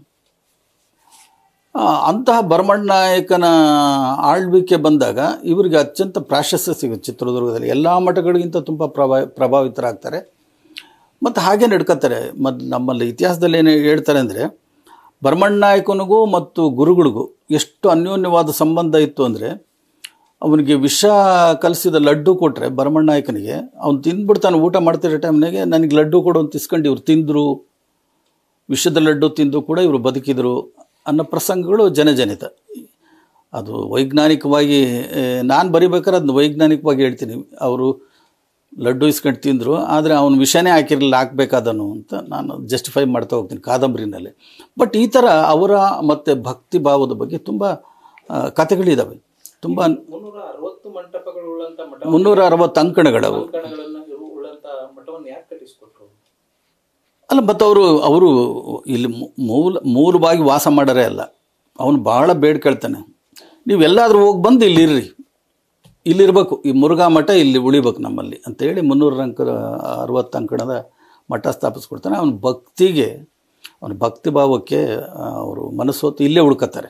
ಅಂತಹ ಭರಮಣ್ಣನಾಯಕನ ಆಳ್ವಿಕೆ ಬಂದಾಗ ಇವರಿಗೆ ಅತ್ಯಂತ ಪ್ರಾಶಸ್ತ್ಯ ಸಿಗುತ್ತೆ ಚಿತ್ರದುರ್ಗದಲ್ಲಿ ಎಲ್ಲ ಮಠಗಳಿಗಿಂತ ತುಂಬ ಪ್ರಭಾ ಪ್ರಭಾವಿತರಾಗ್ತಾರೆ ಮತ್ತು ಹಾಗೆ ನಡ್ಕೋತಾರೆ ಮತ್ತು ನಮ್ಮಲ್ಲಿ ಇತಿಹಾಸದಲ್ಲಿ ಏನು ಹೇಳ್ತಾರೆ ಅಂದರೆ ಭರಮಣ್ಣನಾಯಕನಿಗೂ ಮತ್ತು ಗುರುಗಳಿಗೂ ಎಷ್ಟು ಅನ್ಯೋನ್ಯವಾದ ಸಂಬಂಧ ಇತ್ತು ಅಂದರೆ ಅವನಿಗೆ ವಿಷ ಕಲಿಸಿದ ಲಡ್ಡು ಕೊಟ್ಟರೆ ಭರಮಣ್ಣಾಯಕನಿಗೆ ಅವ್ನು ತಿಂದ್ಬಿಟ್ಟು ಊಟ ಮಾಡ್ತಿರೋ ಟೈಮ್ನಾಗೆ ನನಗೆ ಲಡ್ಡು ಕೊಡು ಅಂತ ಇಸ್ಕೊಂಡು ಇವ್ರು ತಿಂದರು ವಿಷದ ಲಡ್ಡು ತಿಂದು ಕೂಡ ಇವರು ಬದುಕಿದರು ಅನ್ನೋ ಪ್ರಸಂಗಗಳು ಜನಜನಿತ ಅದು ವೈಜ್ಞಾನಿಕವಾಗಿ ನಾನು ಬರಿಬೇಕಾದ್ರೆ ಅದನ್ನ ವೈಜ್ಞಾನಿಕವಾಗಿ ಹೇಳ್ತೀನಿ ಅವರು ಲಡ್ಡು ಇಸ್ಕೊಂಡು ತಿಂದರು ಆದರೆ ಅವ್ನು ವಿಷಯನೇ ಹಾಕಿರಲಿಲ್ಲ ಹಾಕ್ಬೇಕಾದನು ಅಂತ ನಾನು ಜಸ್ಟಿಫೈ ಮಾಡ್ತಾ ಹೋಗ್ತೀನಿ ಕಾದಂಬರಿನಲ್ಲಿ ಬಟ್ ಈ ಥರ ಅವರ ಮತ್ತು ಭಕ್ತಿ ಭಾವದ ಬಗ್ಗೆ ತುಂಬ ಕಥೆಗಳಿದ್ದಾವೆ ತುಂಬ ಮುನ್ನೂರ ಅರವತ್ತು ಅಂಕಣಗಳವು ಅಲ್ಲ ಮತ್ತು ಅವರು ಅವರು ಇಲ್ಲಿ ಮೂಲ ಮೂಲವಾಗಿ ವಾಸ ಮಾಡರೆ ಅಲ್ಲ ಅವನು ಭಾಳ ಬೇಡ್ಕೊಳ್ತಾನೆ ನೀವೆಲ್ಲಾದರೂ ಹೋಗಿ ಬಂದು ಇಲ್ಲಿರ್ರಿ ಇಲ್ಲಿರ್ಬೇಕು ಈ ಮುರುಘಾ ಮಠ ಇಲ್ಲಿ ಉಳಿಬೇಕು ನಮ್ಮಲ್ಲಿ ಅಂತೇಳಿ ಮುನ್ನೂರ ಅಂಕ ಅರವತ್ತು ಅಂಕಣದ ಮಠ ಸ್ಥಾಪಿಸ್ಕೊಡ್ತಾನೆ ಅವನ ಭಕ್ತಿಗೆ ಅವನ ಭಕ್ತಿ ಭಾವಕ್ಕೆ ಅವರು ಮನಸ್ಸೊತ್ತು ಇಲ್ಲೇ ಉಳ್ಕೋತಾರೆ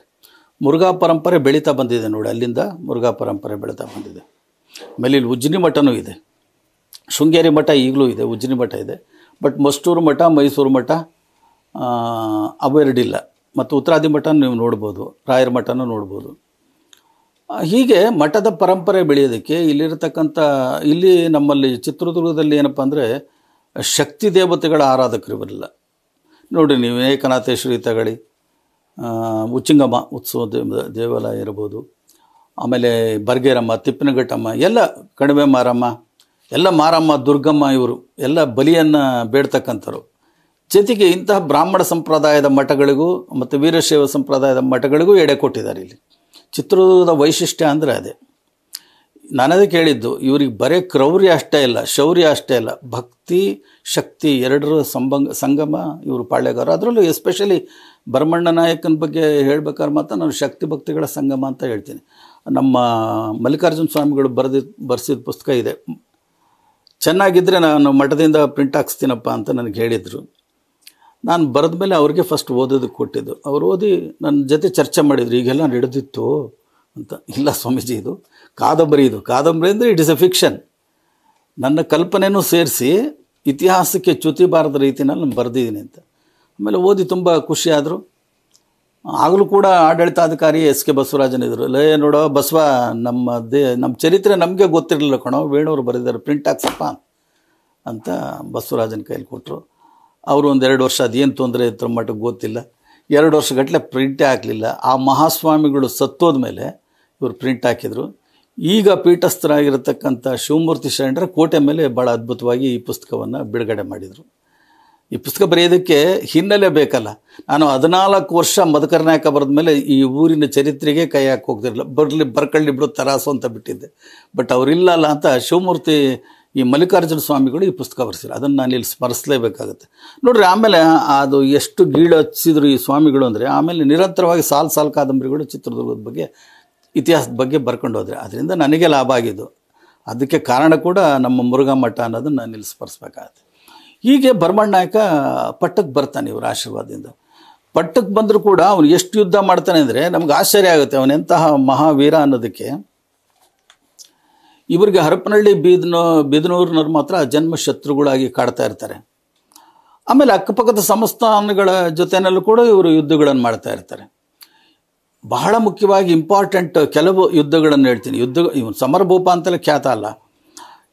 ಮುರುಘಾ ಪರಂಪರೆ ಬೆಳೀತಾ ಬಂದಿದೆ ನೋಡಿ ಅಲ್ಲಿಂದ ಮುರುಘಾ ಪರಂಪರೆ ಬೆಳೀತಾ ಬಂದಿದೆ ಆಮೇಲೆ ಇಲ್ಲಿ ಉಜ್ಜಿನಿ ಮಠನೂ ಇದೆ ಶೃಂಗೇರಿ ಮಠ ಈಗಲೂ ಇದೆ ಉಜ್ಜಿನಿ ಮಠ ಇದೆ ಬಟ್ ಮಸ್ಟೂರು ಮಠ ಮೈಸೂರು ಮಠ ಅವೆರಡಿಲ್ಲ ಮತ್ತು ಉತ್ತರಾದಿ ಮಠ ನೀವು ನೋಡ್ಬೋದು ರಾಯರ ಮಠನೂ ನೋಡ್ಬೋದು ಹೀಗೆ ಮಠದ ಪರಂಪರೆ ಬೆಳೆಯೋದಕ್ಕೆ ಇಲ್ಲಿರತಕ್ಕಂಥ ಇಲ್ಲಿ ನಮ್ಮಲ್ಲಿ ಚಿತ್ರದುರ್ಗದಲ್ಲಿ ಏನಪ್ಪ ಅಂದರೆ ಶಕ್ತಿ ದೇವತೆಗಳ ಆರಾಧಕರು ಬರಲಿಲ್ಲ ನೋಡಿ ನೀವು ಏಕನಾಥೇಶ್ವರಿ ತಗಳಿ ಉಚ್ಚಿಂಗಮ್ಮ ಉತ್ಸವ ದೇವಾಲಯ ಇರ್ಬೋದು ಆಮೇಲೆ ಬರ್ಗೇರಮ್ಮ ತಿಪ್ಪಿನಘಟ್ಟಮ್ಮ ಎಲ್ಲ ಕಣಿವೆ ಮಾರಮ್ಮ ಎಲ್ಲ ಮಾರಮ್ಮ ದುರ್ಗಮ್ಮ ಇವರು ಎಲ್ಲ ಬಲಿಯನ್ನು ಬೇಡ್ತಕ್ಕಂಥವ್ರು ಜೊತೆಗೆ ಇಂತಹ ಬ್ರಾಹ್ಮಣ ಸಂಪ್ರದಾಯದ ಮಠಗಳಿಗೂ ಮತ್ತು ವೀರಶೈವ ಸಂಪ್ರದಾಯದ ಮಠಗಳಿಗೂ ಎಡೆ ಕೊಟ್ಟಿದ್ದಾರೆ ಇಲ್ಲಿ ಚಿತ್ರದುರ್ಗದ ವೈಶಿಷ್ಟ್ಯ ಅಂದರೆ ಅದೇ ನಾನದೇ ಕೇಳಿದ್ದು ಇವರಿಗೆ ಬರೀ ಕ್ರೌರ್ಯ ಅಷ್ಟೇ ಇಲ್ಲ ಶೌರ್ಯ ಅಷ್ಟೇ ಇಲ್ಲ ಭಕ್ತಿ ಶಕ್ತಿ ಎರಡರ ಸಂಬಂಗ ಸಂಗಮ ಇವರು ಪಾಳ್ಯಗಾರ ಅದರಲ್ಲೂ ಎಸ್ಪೆಷಲಿ ಭರಮಣ್ಣ ನಾಯಕನ ಬಗ್ಗೆ ಹೇಳಬೇಕಾದ್ರೆ ಮಾತ್ರ ನಾನು ಶಕ್ತಿ ಭಕ್ತಿಗಳ ಸಂಗಮ ಅಂತ ಹೇಳ್ತೀನಿ ನಮ್ಮ ಮಲ್ಲಿಕಾರ್ಜುನ ಸ್ವಾಮಿಗಳು ಬರೆದಿ ಬರೆಸಿದ ಪುಸ್ತಕ ಇದೆ ಚೆನ್ನಾಗಿದ್ದರೆ ನಾನು ಮಠದಿಂದ ಪ್ರಿಂಟ್ ಹಾಕ್ಸ್ತೀನಪ್ಪ ಅಂತ ನನಗೆ ಹೇಳಿದರು ನಾನು ಬರೆದ ಮೇಲೆ ಅವ್ರಿಗೆ ಫಸ್ಟ್ ಓದೋದಕ್ಕೆ ಕೊಟ್ಟಿದ್ದು ಅವ್ರು ಓದಿ ನನ್ನ ಜೊತೆ ಚರ್ಚೆ ಮಾಡಿದರು ಈಗೆಲ್ಲ ನಡೆದಿತ್ತು ಅಂತ ಇಲ್ಲ ಸ್ವಾಮೀಜಿ ಇದು ಕಾದಂಬರಿ ಇದು ಕಾದಂಬರಿ ಅಂದರೆ ಇಟ್ ಇಸ್ ಎ ಫಿಕ್ಷನ್ ನನ್ನ ಕಲ್ಪನೆಯೂ ಸೇರಿಸಿ ಇತಿಹಾಸಕ್ಕೆ ಚ್ಯುತಿ ಬಾರದ ರೀತಿನಲ್ಲಿ ನಾನು ಬರೆದಿದ್ದೀನಿ ಅಂತ ಆಮೇಲೆ ಓದಿ ತುಂಬ ಖುಷಿಯಾದರು ಆಗಲೂ ಕೂಡ ಆಡಳಿತಾಧಿಕಾರಿ ಎಸ್ ಕೆ ಬಸವರಾಜನಿದ್ರು ಲಯ ನೋಡೋ ಬಸವ ನಮ್ಮ ದೇ ನಮ್ಮ ಚರಿತ್ರೆ ನಮಗೆ ಗೊತ್ತಿರಲಿಲ್ಲ ಕಣೋ ವೇಣುವರು ಬರೆದಿದ್ದಾರೆ ಪ್ರಿಂಟ್ ಹಾಕ್ಸಪ್ಪ ಅಂತ ಬಸವರಾಜನ ಕೈಯಲ್ಲಿ ಕೊಟ್ಟರು ಅವರು ಒಂದೆರಡು ವರ್ಷ ಅದೇನು ತೊಂದರೆ ಇತ್ತು ಮಟ್ಟಕ್ಕೆ ಗೊತ್ತಿಲ್ಲ ಎರಡು ವರ್ಷ ಗಟ್ಟಲೆ ಪ್ರಿಂಟೇ ಹಾಕಲಿಲ್ಲ ಆ ಮಹಾಸ್ವಾಮಿಗಳು ಸತ್ತೋದ ಮೇಲೆ ಇವರು ಪ್ರಿಂಟ್ ಹಾಕಿದರು ಈಗ ಪೀಠಸ್ಥರಾಗಿರತಕ್ಕಂಥ ಶಿವಮೂರ್ತಿ ಶರಣರ ಕೋಟೆ ಮೇಲೆ ಭಾಳ ಅದ್ಭುತವಾಗಿ ಈ ಪುಸ್ತಕವನ್ನು ಬಿಡುಗಡೆ ಮಾಡಿದರು ಈ ಪುಸ್ತಕ ಬರೆಯೋದಕ್ಕೆ ಹಿನ್ನೆಲೆ ಬೇಕಲ್ಲ ನಾನು ಹದಿನಾಲ್ಕು ವರ್ಷ ಮದಕರ್ನಾಯಕ ಬರೆದ ಮೇಲೆ ಈ ಊರಿನ ಚರಿತ್ರೆಗೆ ಕೈ ಹಾಕಿ ಹೋಗ್ತಿರಲಿಲ್ಲ ಬರಲಿ ಬರ್ಕಳ್ಳಿ ಬಿಡು ತರಾಸು ಅಂತ ಬಿಟ್ಟಿದ್ದೆ ಬಟ್ ಅವರಿಲ್ಲಲ್ಲ ಅಂತ ಶಿವಮೂರ್ತಿ ಈ ಮಲ್ಲಿಕಾರ್ಜುನ ಸ್ವಾಮಿಗಳು ಈ ಪುಸ್ತಕ ಬರೆಸಿದ್ರು ಅದನ್ನು ನಾನು ಇಲ್ಲಿ ಸ್ಮರಿಸಲೇಬೇಕಾಗುತ್ತೆ ನೋಡ್ರಿ ಆಮೇಲೆ ಅದು ಎಷ್ಟು ಗೀಳು ಹಚ್ಚಿದ್ರು ಈ ಸ್ವಾಮಿಗಳು ಅಂದರೆ ಆಮೇಲೆ ನಿರಂತರವಾಗಿ ಸಾಲ್ ಸಾಲ್ ಕಾದಂಬರಿಗಳು ಚಿತ್ರದುರ್ಗದ ಬಗ್ಗೆ ಇತಿಹಾಸದ ಬಗ್ಗೆ ಬರ್ಕೊಂಡು ಅದರಿಂದ ನನಗೆ ಲಾಭ ಆಗಿದ್ದು ಅದಕ್ಕೆ ಕಾರಣ ಕೂಡ ನಮ್ಮ ಮುರುಘಾ ಮಠ ಅನ್ನೋದನ್ನು ನಾನು ಇಲ್ಲಿ ಸ್ಮರಿಸ್ಬೇಕಾಗತ್ತೆ ಹೀಗೆ ಭರಮಣ್ಣಾಯಕ ಪಟ್ಟಕ್ಕೆ ಬರ್ತಾನೆ ಇವರು ಆಶೀರ್ವಾದದಿಂದ ಪಟ್ಟಕ್ಕೆ ಬಂದರೂ ಕೂಡ ಅವನು ಎಷ್ಟು ಯುದ್ಧ ಮಾಡ್ತಾನೆ ಅಂದರೆ ನಮ್ಗೆ ಆಶ್ಚರ್ಯ ಆಗುತ್ತೆ ಅವನೆಂತಹ ಮಹಾವೀರ ಅನ್ನೋದಕ್ಕೆ ಇವರಿಗೆ ಹರಪನಹಳ್ಳಿ ಬೀದನ ಬೀದನೂರಿನವ್ರು ಮಾತ್ರ ಜನ್ಮ ಶತ್ರುಗಳಾಗಿ ಕಾಡ್ತಾ ಇರ್ತಾರೆ ಆಮೇಲೆ ಅಕ್ಕಪಕ್ಕದ ಸಂಸ್ಥಾನಗಳ ಜೊತೆಯಲ್ಲೂ ಕೂಡ ಇವರು ಯುದ್ಧಗಳನ್ನು ಮಾಡ್ತಾ ಇರ್ತಾರೆ ಬಹಳ ಮುಖ್ಯವಾಗಿ ಇಂಪಾರ್ಟೆಂಟ್ ಕೆಲವು ಯುದ್ಧಗಳನ್ನು ಹೇಳ್ತೀನಿ ಯುದ್ಧ ಇವನು ಸಮರಭೂಪ ಅಂತಲೇ ಖ್ಯಾತ ಅಲ್ಲ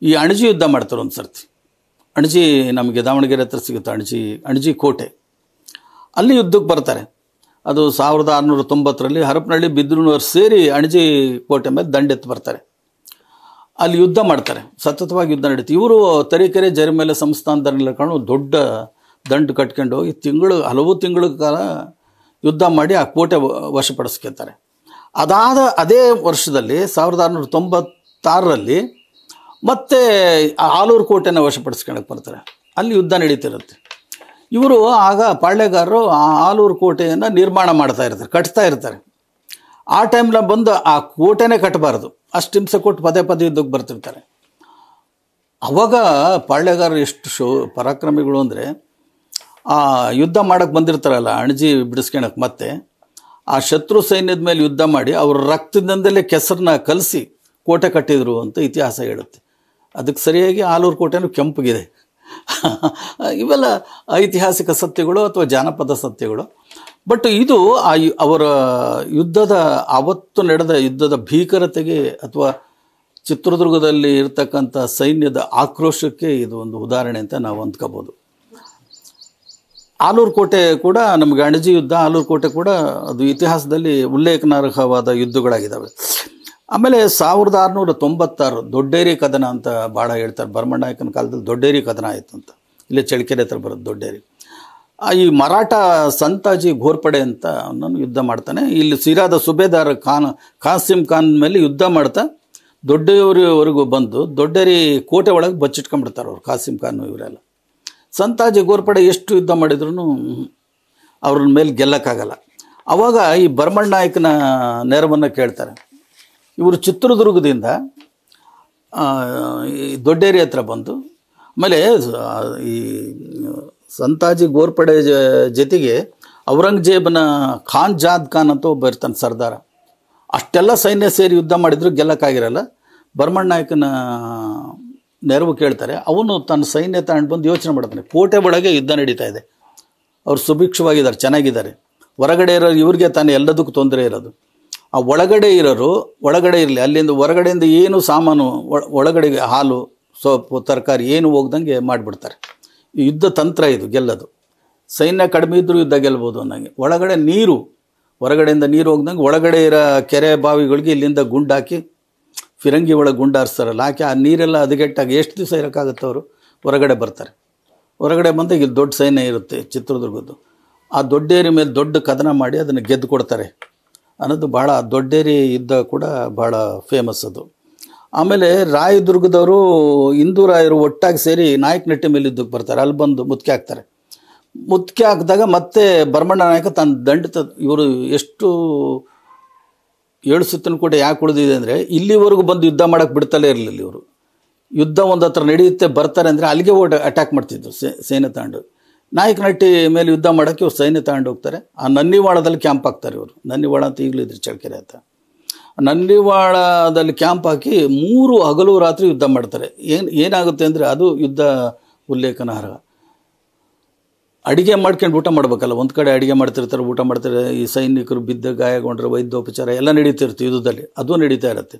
ಈ ಅಣಜಿ ಯುದ್ಧ ಮಾಡ್ತಾರೆ ಒಂದು ಸರ್ತಿ ಅಣಜಿ ನಮಗೆ ದಾವಣಗೆರೆ ಹತ್ರ ಸಿಗುತ್ತೆ ಅಣಜಿ ಅಣಜಿ ಕೋಟೆ ಅಲ್ಲಿ ಯುದ್ಧಕ್ಕೆ ಬರ್ತಾರೆ ಅದು ಸಾವಿರದ ಆರುನೂರ ತೊಂಬತ್ತರಲ್ಲಿ ಹರಪನಹಳ್ಳಿ ಬಿದ್ರೂನವ್ರು ಸೇರಿ ಅಣಜಿ ಕೋಟೆ ಮೇಲೆ ದಂಡೆತ್ತು ಬರ್ತಾರೆ ಅಲ್ಲಿ ಯುದ್ಧ ಮಾಡ್ತಾರೆ ಸತತವಾಗಿ ಯುದ್ಧ ನಡೀತು ಇವರು ತರೀಕೆರೆ ಜರಿಮೇಲೆ ಸಂಸ್ಥಾನದಲ್ಲಿ ದೊಡ್ಡ ದಂಡು ಕಟ್ಕೊಂಡು ಈ ತಿಂಗಳು ಹಲವು ತಿಂಗಳ ಕಾಲ ಯುದ್ಧ ಮಾಡಿ ಆ ಕೋಟೆ ವಶಪಡಿಸ್ಕೊಳ್ತಾರೆ ಅದಾದ ಅದೇ ವರ್ಷದಲ್ಲಿ ಸಾವಿರದ ಆರುನೂರ ತೊಂಬತ್ತಾರರಲ್ಲಿ ಮತ್ತೆ ಆಲೂರು ಕೋಟೆನ ವಶಪಡಿಸ್ಕೊಳಕ್ಕೆ ಬರ್ತಾರೆ ಅಲ್ಲಿ ಯುದ್ಧ ನಡೀತಿರುತ್ತೆ ಇವರು ಆಗ ಪಾಳ್ಯಗಾರರು ಆ ಆಲೂರು ಕೋಟೆಯನ್ನು ನಿರ್ಮಾಣ ಮಾಡ್ತಾ ಇರ್ತಾರೆ ಕಟ್ತಾ ಇರ್ತಾರೆ ಆ ಟೈಮ್ನ ಬಂದು ಆ ಕೋಟೆನೇ ಕಟ್ಟಬಾರ್ದು ಅಷ್ಟು ಹಿಂಸೆ ಕೊಟ್ಟು ಪದೇ ಪದೇ ಯುದ್ಧಕ್ಕೆ ಬರ್ತಿರ್ತಾರೆ ಅವಾಗ ಪಾಳ್ಯಗಾರರು ಎಷ್ಟು ಶೋ ಪರಾಕ್ರಮಿಗಳು ಅಂದರೆ ಆ ಯುದ್ಧ ಮಾಡೋಕ್ಕೆ ಬಂದಿರ್ತಾರಲ್ಲ ಅಣಜಿ ಬಿಡಿಸ್ಕೊಳಕ್ಕೆ ಮತ್ತೆ ಆ ಶತ್ರು ಸೈನ್ಯದ ಮೇಲೆ ಯುದ್ಧ ಮಾಡಿ ಅವ್ರ ರಕ್ತದಿಂದಲೇ ಕೆಸರನ್ನ ಕಲಸಿ ಕೋಟೆ ಕಟ್ಟಿದರು ಅಂತ ಇತಿಹಾಸ ಹೇಳುತ್ತೆ ಅದಕ್ಕೆ ಸರಿಯಾಗಿ ಆಲೂರು ಕೋಟೆನೂ ಕೆಂಪಗಿದೆ ಇವೆಲ್ಲ ಐತಿಹಾಸಿಕ ಸತ್ಯಗಳು ಅಥವಾ ಜಾನಪದ ಸತ್ಯಗಳು ಬಟ್ ಇದು ಆ ಅವರ ಯುದ್ಧದ ಅವತ್ತು ನಡೆದ ಯುದ್ಧದ ಭೀಕರತೆಗೆ ಅಥವಾ ಚಿತ್ರದುರ್ಗದಲ್ಲಿ ಇರತಕ್ಕಂಥ ಸೈನ್ಯದ ಆಕ್ರೋಶಕ್ಕೆ ಇದು ಒಂದು ಉದಾಹರಣೆ ಅಂತ ನಾವು ಅಂದ್ಕೋಬೋದು ಆಲೂರು ಕೋಟೆ ಕೂಡ ನಮ್ಮ ಅಣಜಿ ಯುದ್ಧ ಆಲೂರು ಕೋಟೆ ಕೂಡ ಅದು ಇತಿಹಾಸದಲ್ಲಿ ಉಲ್ಲೇಖನಾರ್ಹವಾದ ಯುದ್ಧಗಳಾಗಿದ್ದಾವೆ ಆಮೇಲೆ ಸಾವಿರದ ಆರುನೂರ ತೊಂಬತ್ತಾರು ದೊಡ್ಡೇರಿ ಕದನ ಅಂತ ಭಾಳ ಹೇಳ್ತಾರೆ ಭರಮಣ್ಣಾಯಕನ ಕಾಲದಲ್ಲಿ ದೊಡ್ಡೇರಿ ಕದನ ಆಯಿತು ಅಂತ ಇಲ್ಲೇ ಚಳಿಕೆರೆ ಹತ್ರ ಬರೋದು ದೊಡ್ಡೇರಿ ಈ ಮರಾಠ ಸಂತಾಜಿ ಘೋರ್ಪಡೆ ಅಂತ ಅವನನ್ನು ಯುದ್ಧ ಮಾಡ್ತಾನೆ ಇಲ್ಲಿ ಸಿರಾದ ಸುಬೇದಾರ್ ಖಾನ್ ಖಾಸಿಂ ಖಾನ್ ಮೇಲೆ ಯುದ್ಧ ಮಾಡ್ತಾ ದೊಡ್ಡವರಿವರೆಗೂ ಬಂದು ದೊಡ್ಡರಿ ಕೋಟೆ ಒಳಗೆ ಬಚ್ಚಿಟ್ಕೊಂಡ್ಬಿಡ್ತಾರೆ ಅವರು ಖಾಸಿಂ ಖಾನ್ ಇವರೆಲ್ಲ ಸಂತಾಜಿ ಘೋರ್ಪಡೆ ಎಷ್ಟು ಯುದ್ಧ ಮಾಡಿದ್ರು ಅವ್ರ ಮೇಲೆ ಗೆಲ್ಲಕ್ಕಾಗಲ್ಲ ಅವಾಗ ಈ ಬರ್ಮಣ್ಣ ನಾಯಕನ ನೆರವನ್ನು ಕೇಳ್ತಾರೆ ಇವರು ಚಿತ್ರದುರ್ಗದಿಂದ ದೊಡ್ಡೇರಿ ಹತ್ರ ಬಂದು ಆಮೇಲೆ ಈ ಸಂತಾಜಿ ಗೋರ್ಪಡೆ ಜೊತೆಗೆ ಔರಂಗಜೇಬನ ಖಾನ್ ಜಾದ್ ಖಾನ್ ಅಂತ ಒಬ್ಬ ಇರ್ತಾನೆ ಸರ್ದಾರ ಅಷ್ಟೆಲ್ಲ ಸೈನ್ಯ ಸೇರಿ ಯುದ್ಧ ಮಾಡಿದ್ರು ಗೆಲ್ಲಕ್ಕಾಗಿರಲ್ಲ ಭರ್ಮಣ್ಣ ನಾಯಕನ ನೆರವು ಕೇಳ್ತಾರೆ ಅವನು ತನ್ನ ಸೈನ್ಯ ತಗೊಂಡು ಬಂದು ಯೋಚನೆ ಮಾಡ್ತಾನೆ ಕೋಟೆ ಒಳಗೆ ಯುದ್ಧ ನಡೀತಾ ಇದೆ ಅವ್ರು ಸುಭಿಕ್ಷವಾಗಿದ್ದಾರೆ ಚೆನ್ನಾಗಿದ್ದಾರೆ ಹೊರಗಡೆ ಇರೋರು ಇವ್ರಿಗೆ ತಾನು ಎಲ್ಲದಕ್ಕೂ ತೊಂದರೆ ಇರೋದು ಆ ಒಳಗಡೆ ಇರೋರು ಒಳಗಡೆ ಇರಲಿ ಅಲ್ಲಿಂದ ಹೊರಗಡೆಯಿಂದ ಏನು ಸಾಮಾನು ಒಳಗಡೆಗೆ ಹಾಲು ಸೊಪ್ಪು ತರಕಾರಿ ಏನು ಹೋಗ್ದಂಗೆ ಮಾಡಿಬಿಡ್ತಾರೆ ಯುದ್ಧ ತಂತ್ರ ಇದು ಗೆಲ್ಲೋದು ಸೈನ್ಯ ಕಡಿಮೆ ಇದ್ದರೂ ಯುದ್ಧ ಗೆಲ್ಬೋದು ಅನ್ನಂಗೆ ಒಳಗಡೆ ನೀರು ಹೊರಗಡೆಯಿಂದ ನೀರು ಹೋಗ್ದಂಗೆ ಒಳಗಡೆ ಇರೋ ಕೆರೆ ಬಾವಿಗಳಿಗೆ ಇಲ್ಲಿಂದ ಗುಂಡಾಕಿ ಫಿರಂಗಿ ಒಳಗೆ ಗುಂಡಾರಿಸ್ತಾರಲ್ಲ ಹಾಕಿ ಆ ನೀರೆಲ್ಲ ಹದಗೆಟ್ಟಾಗಿ ಎಷ್ಟು ದಿವಸ ಇರೋಕ್ಕಾಗತ್ತೆ ಅವರು ಹೊರಗಡೆ ಬರ್ತಾರೆ ಹೊರಗಡೆ ಬಂದಾಗ ಇಲ್ಲಿ ದೊಡ್ಡ ಸೈನ್ಯ ಇರುತ್ತೆ ಚಿತ್ರದುರ್ಗದ್ದು ಆ ದೊಡ್ಡೇರಿ ಮೇಲೆ ದೊಡ್ಡ ಕದನ ಮಾಡಿ ಅದನ್ನು ಗೆದ್ದು ಕೊಡ್ತಾರೆ ಅನ್ನೋದು ಭಾಳ ದೊಡ್ಡೇರಿ ಯುದ್ಧ ಕೂಡ ಭಾಳ ಫೇಮಸ್ ಅದು ಆಮೇಲೆ ರಾಯದುರ್ಗದವರು ಹಿಂದೂ ರಾಯರು ಒಟ್ಟಾಗಿ ಸೇರಿ ನಾಯಕನಟ್ಟಿ ಮೇಲೆ ಇದ್ದಕ್ಕೆ ಬರ್ತಾರೆ ಅಲ್ಲಿ ಬಂದು ಮುತ್ಕೆ ಹಾಕ್ತಾರೆ ಮುತ್ಕೆ ಹಾಕಿದಾಗ ಮತ್ತೆ ಭರಮಣ್ಣ ನಾಯಕ ತನ್ನ ದಂಡ ಇವರು ಎಷ್ಟು ಏಳು ಸುತ್ತಿನ ಕೂಡ ಯಾಕೆ ಉಳಿದಿದೆ ಅಂದರೆ ಇಲ್ಲಿವರೆಗೂ ಬಂದು ಯುದ್ಧ ಮಾಡೋಕ್ಕೆ ಬಿಡ್ತಲೇ ಇರಲಿಲ್ಲ ಇವರು ಯುದ್ಧ ಒಂದು ಹತ್ರ ನಡೆಯುತ್ತೆ ಬರ್ತಾರೆ ಅಂದರೆ ಅಲ್ಲಿಗೆ ಓಡಿ ಅಟ್ಯಾಕ್ ಮಾಡ್ತಿದ್ರು ಸೇನೆ ತಾಂಡು ನಾಯಕನಟ್ಟಿ ಮೇಲೆ ಯುದ್ಧ ಮಾಡೋಕ್ಕೆ ಇವ್ರು ಸೈನ್ಯ ತಗೊಂಡು ಹೋಗ್ತಾರೆ ಆ ನನ್ನಿವಾಳದಲ್ಲಿ ಕ್ಯಾಂಪ್ ಹಾಕ್ತಾರೆ ಇವರು ನನ್ನಿವಾಳ ಅಂತ ಈಗಲೂ ಇದ್ರು ಚಳ್ಕೆರೆ ಅಂತ ನಂದಿವಾಳದಲ್ಲಿ ಕ್ಯಾಂಪ್ ಹಾಕಿ ಮೂರು ಹಗಲು ರಾತ್ರಿ ಯುದ್ಧ ಮಾಡ್ತಾರೆ ಏನು ಏನಾಗುತ್ತೆ ಅಂದರೆ ಅದು ಯುದ್ಧ ಉಲ್ಲೇಖನಾರ್ಹ ಅಡುಗೆ ಮಾಡ್ಕೊಂಡು ಊಟ ಮಾಡಬೇಕಲ್ಲ ಒಂದು ಕಡೆ ಅಡುಗೆ ಮಾಡ್ತಿರ್ತಾರೆ ಊಟ ಮಾಡ್ತಾರೆ ಈ ಸೈನಿಕರು ಬಿದ್ದ ಗಾಯಗೊಂಡ್ರೆ ವೈದ್ಯೋಪಚಾರ ಎಲ್ಲ ನಡೀತಿರುತ್ತೆ ಯುದ್ಧದಲ್ಲಿ ಅದು ನಡೀತಾ ಇರುತ್ತೆ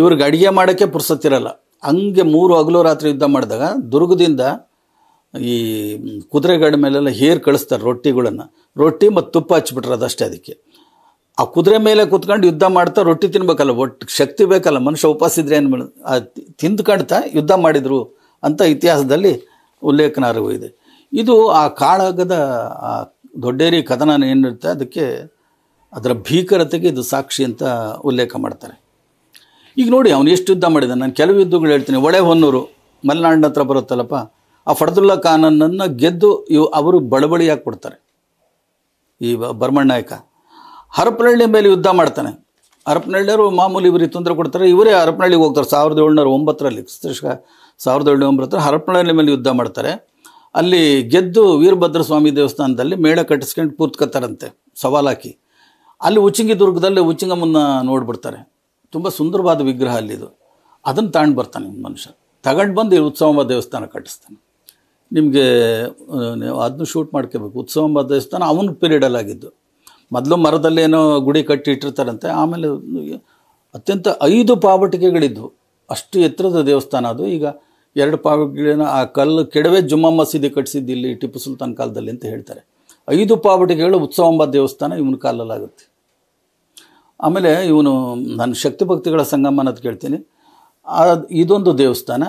ಇವ್ರಿಗೆ ಅಡುಗೆ ಮಾಡೋಕ್ಕೆ ಪುರ್ಸತ್ತಿರಲ್ಲ ಹಂಗೆ ಮೂರು ಹಗಲು ರಾತ್ರಿ ಯುದ್ಧ ಮಾಡಿದಾಗ ದುರ್ಗದಿಂದ ಈ ಕುದುರೆಗಾಡ ಮೇಲೆಲ್ಲ ಹೇರ್ ಕಳಿಸ್ತಾರೆ ರೊಟ್ಟಿಗಳನ್ನು ರೊಟ್ಟಿ ಮತ್ತು ತುಪ್ಪ ಹಚ್ಬಿಟ್ರೆ ಅದಷ್ಟೇ ಅದಕ್ಕೆ ಆ ಕುದುರೆ ಮೇಲೆ ಕುತ್ಕೊಂಡು ಯುದ್ಧ ಮಾಡ್ತಾ ರೊಟ್ಟಿ ತಿನ್ಬೇಕಲ್ಲ ಒಟ್ಟು ಶಕ್ತಿ ಬೇಕಲ್ಲ ಮನುಷ್ಯ ಉಪಾಸಿದ್ರೆ ಏನು ಮಾಡ ತಿಂದ್ಕೊಳ್ತಾ ಯುದ್ಧ ಮಾಡಿದರು ಅಂತ ಇತಿಹಾಸದಲ್ಲಿ ಉಲ್ಲೇಖನಾರ್ಹ ಇದೆ ಇದು ಆ ಕಾಳಗದ ಆ ದೊಡ್ಡೇರಿ ಕಥನ ಏನಿರುತ್ತೆ ಅದಕ್ಕೆ ಅದರ ಭೀಕರತೆಗೆ ಇದು ಸಾಕ್ಷಿ ಅಂತ ಉಲ್ಲೇಖ ಮಾಡ್ತಾರೆ ಈಗ ನೋಡಿ ಅವನು ಎಷ್ಟು ಯುದ್ಧ ಮಾಡಿದ ನಾನು ಕೆಲವು ಯುದ್ಧಗಳು ಹೇಳ್ತೀನಿ ಒಳೆ ಹೊನ್ನೂರು ಮಲೆನಾಡಿನ ಹತ್ರ ಬರುತ್ತಲ್ಲಪ್ಪ ಆ ಫಡದುಲ್ಲಾ ಖಾನನನ್ನು ಗೆದ್ದು ಇವು ಅವರು ಬಳಬಳಿಯಾಗಿ ಕೊಡ್ತಾರೆ ಈ ಬರ್ಮಣ್ಣಾಯಕ ಹರಪನಹಳ್ಳಿ ಮೇಲೆ ಯುದ್ಧ ಮಾಡ್ತಾನೆ ಹರಪನಹಳ್ಳಿಯವರು ಮಾಮೂಲಿ ಇವರಿಗೆ ತೊಂದರೆ ಕೊಡ್ತಾರೆ ಇವರೇ ಹರಪನಹಳ್ಳಿಗೆ ಹೋಗ್ತಾರೆ ಸಾವಿರದ ಏಳ್ನೂರ ಒಂಬತ್ತರಲ್ಲಿ ಸಾವಿರದ ಏಳ್ನೂರ ಒಂಬತ್ತರ ಹರಪನಹಳ್ಳಿ ಮೇಲೆ ಯುದ್ಧ ಮಾಡ್ತಾರೆ ಅಲ್ಲಿ ಗೆದ್ದು ವೀರಭದ್ರ ಸ್ವಾಮಿ ದೇವಸ್ಥಾನದಲ್ಲಿ ಮೇಳ ಕಟ್ಟಿಸ್ಕೊಂಡು ಕೂತ್ಕೋತಾರಂತೆ ಸವಾಲಾಕಿ ಅಲ್ಲಿ ಉಚ್ಚಿಂಗಿ ದುರ್ಗದಲ್ಲಿ ಉಚ್ಚಿಂಗಮ್ಮನ್ನ ನೋಡ್ಬಿಡ್ತಾರೆ ತುಂಬ ಸುಂದರವಾದ ವಿಗ್ರಹ ಅಲ್ಲಿದು ಅದನ್ನು ತಗೊಂಡು ಬರ್ತಾನೆ ಮನುಷ್ಯ ತಗೊಂಡು ಬಂದು ಇಲ್ಲಿ ಉತ್ಸವಂಬ ದೇವಸ್ಥಾನ ಕಟ್ಟಿಸ್ತಾನೆ ನಿಮಗೆ ಅದನ್ನು ಶೂಟ್ ಮಾಡ್ಕೋಬೇಕು ಉತ್ಸವಂಬ ದೇವಸ್ಥಾನ ಅವನ ಪೀರಿಯಡಲ್ಲಾಗಿದ್ದು ಮೊದಲು ಮರದಲ್ಲೇನೋ ಗುಡಿ ಕಟ್ಟಿ ಇಟ್ಟಿರ್ತಾರಂತೆ ಆಮೇಲೆ ಅತ್ಯಂತ ಐದು ಪಾವಟಿಕೆಗಳಿದ್ವು ಅಷ್ಟು ಎತ್ತರದ ದೇವಸ್ಥಾನ ಅದು ಈಗ ಎರಡು ಪಾವಟಿಕೆಗಳನ್ನ ಆ ಕಲ್ಲು ಕೆಡವೆ ಜುಮ್ಮ ಮಸೀದಿ ಕಟ್ಟಿಸಿದ್ದು ಇಲ್ಲಿ ಟಿಪ್ಪು ಸುಲ್ತಾನ್ ಕಾಲದಲ್ಲಿ ಅಂತ ಹೇಳ್ತಾರೆ ಐದು ಪಾವಟಿಕೆಗಳು ಎಂಬ ದೇವಸ್ಥಾನ ಇವನ ಕಾಲಲ್ಲಾಗುತ್ತೆ ಆಮೇಲೆ ಇವನು ನಾನು ಶಕ್ತಿ ಭಕ್ತಿಗಳ ಸಂಗಮ ಅನ್ನೋದು ಕೇಳ್ತೀನಿ ಅದು ಇದೊಂದು ದೇವಸ್ಥಾನ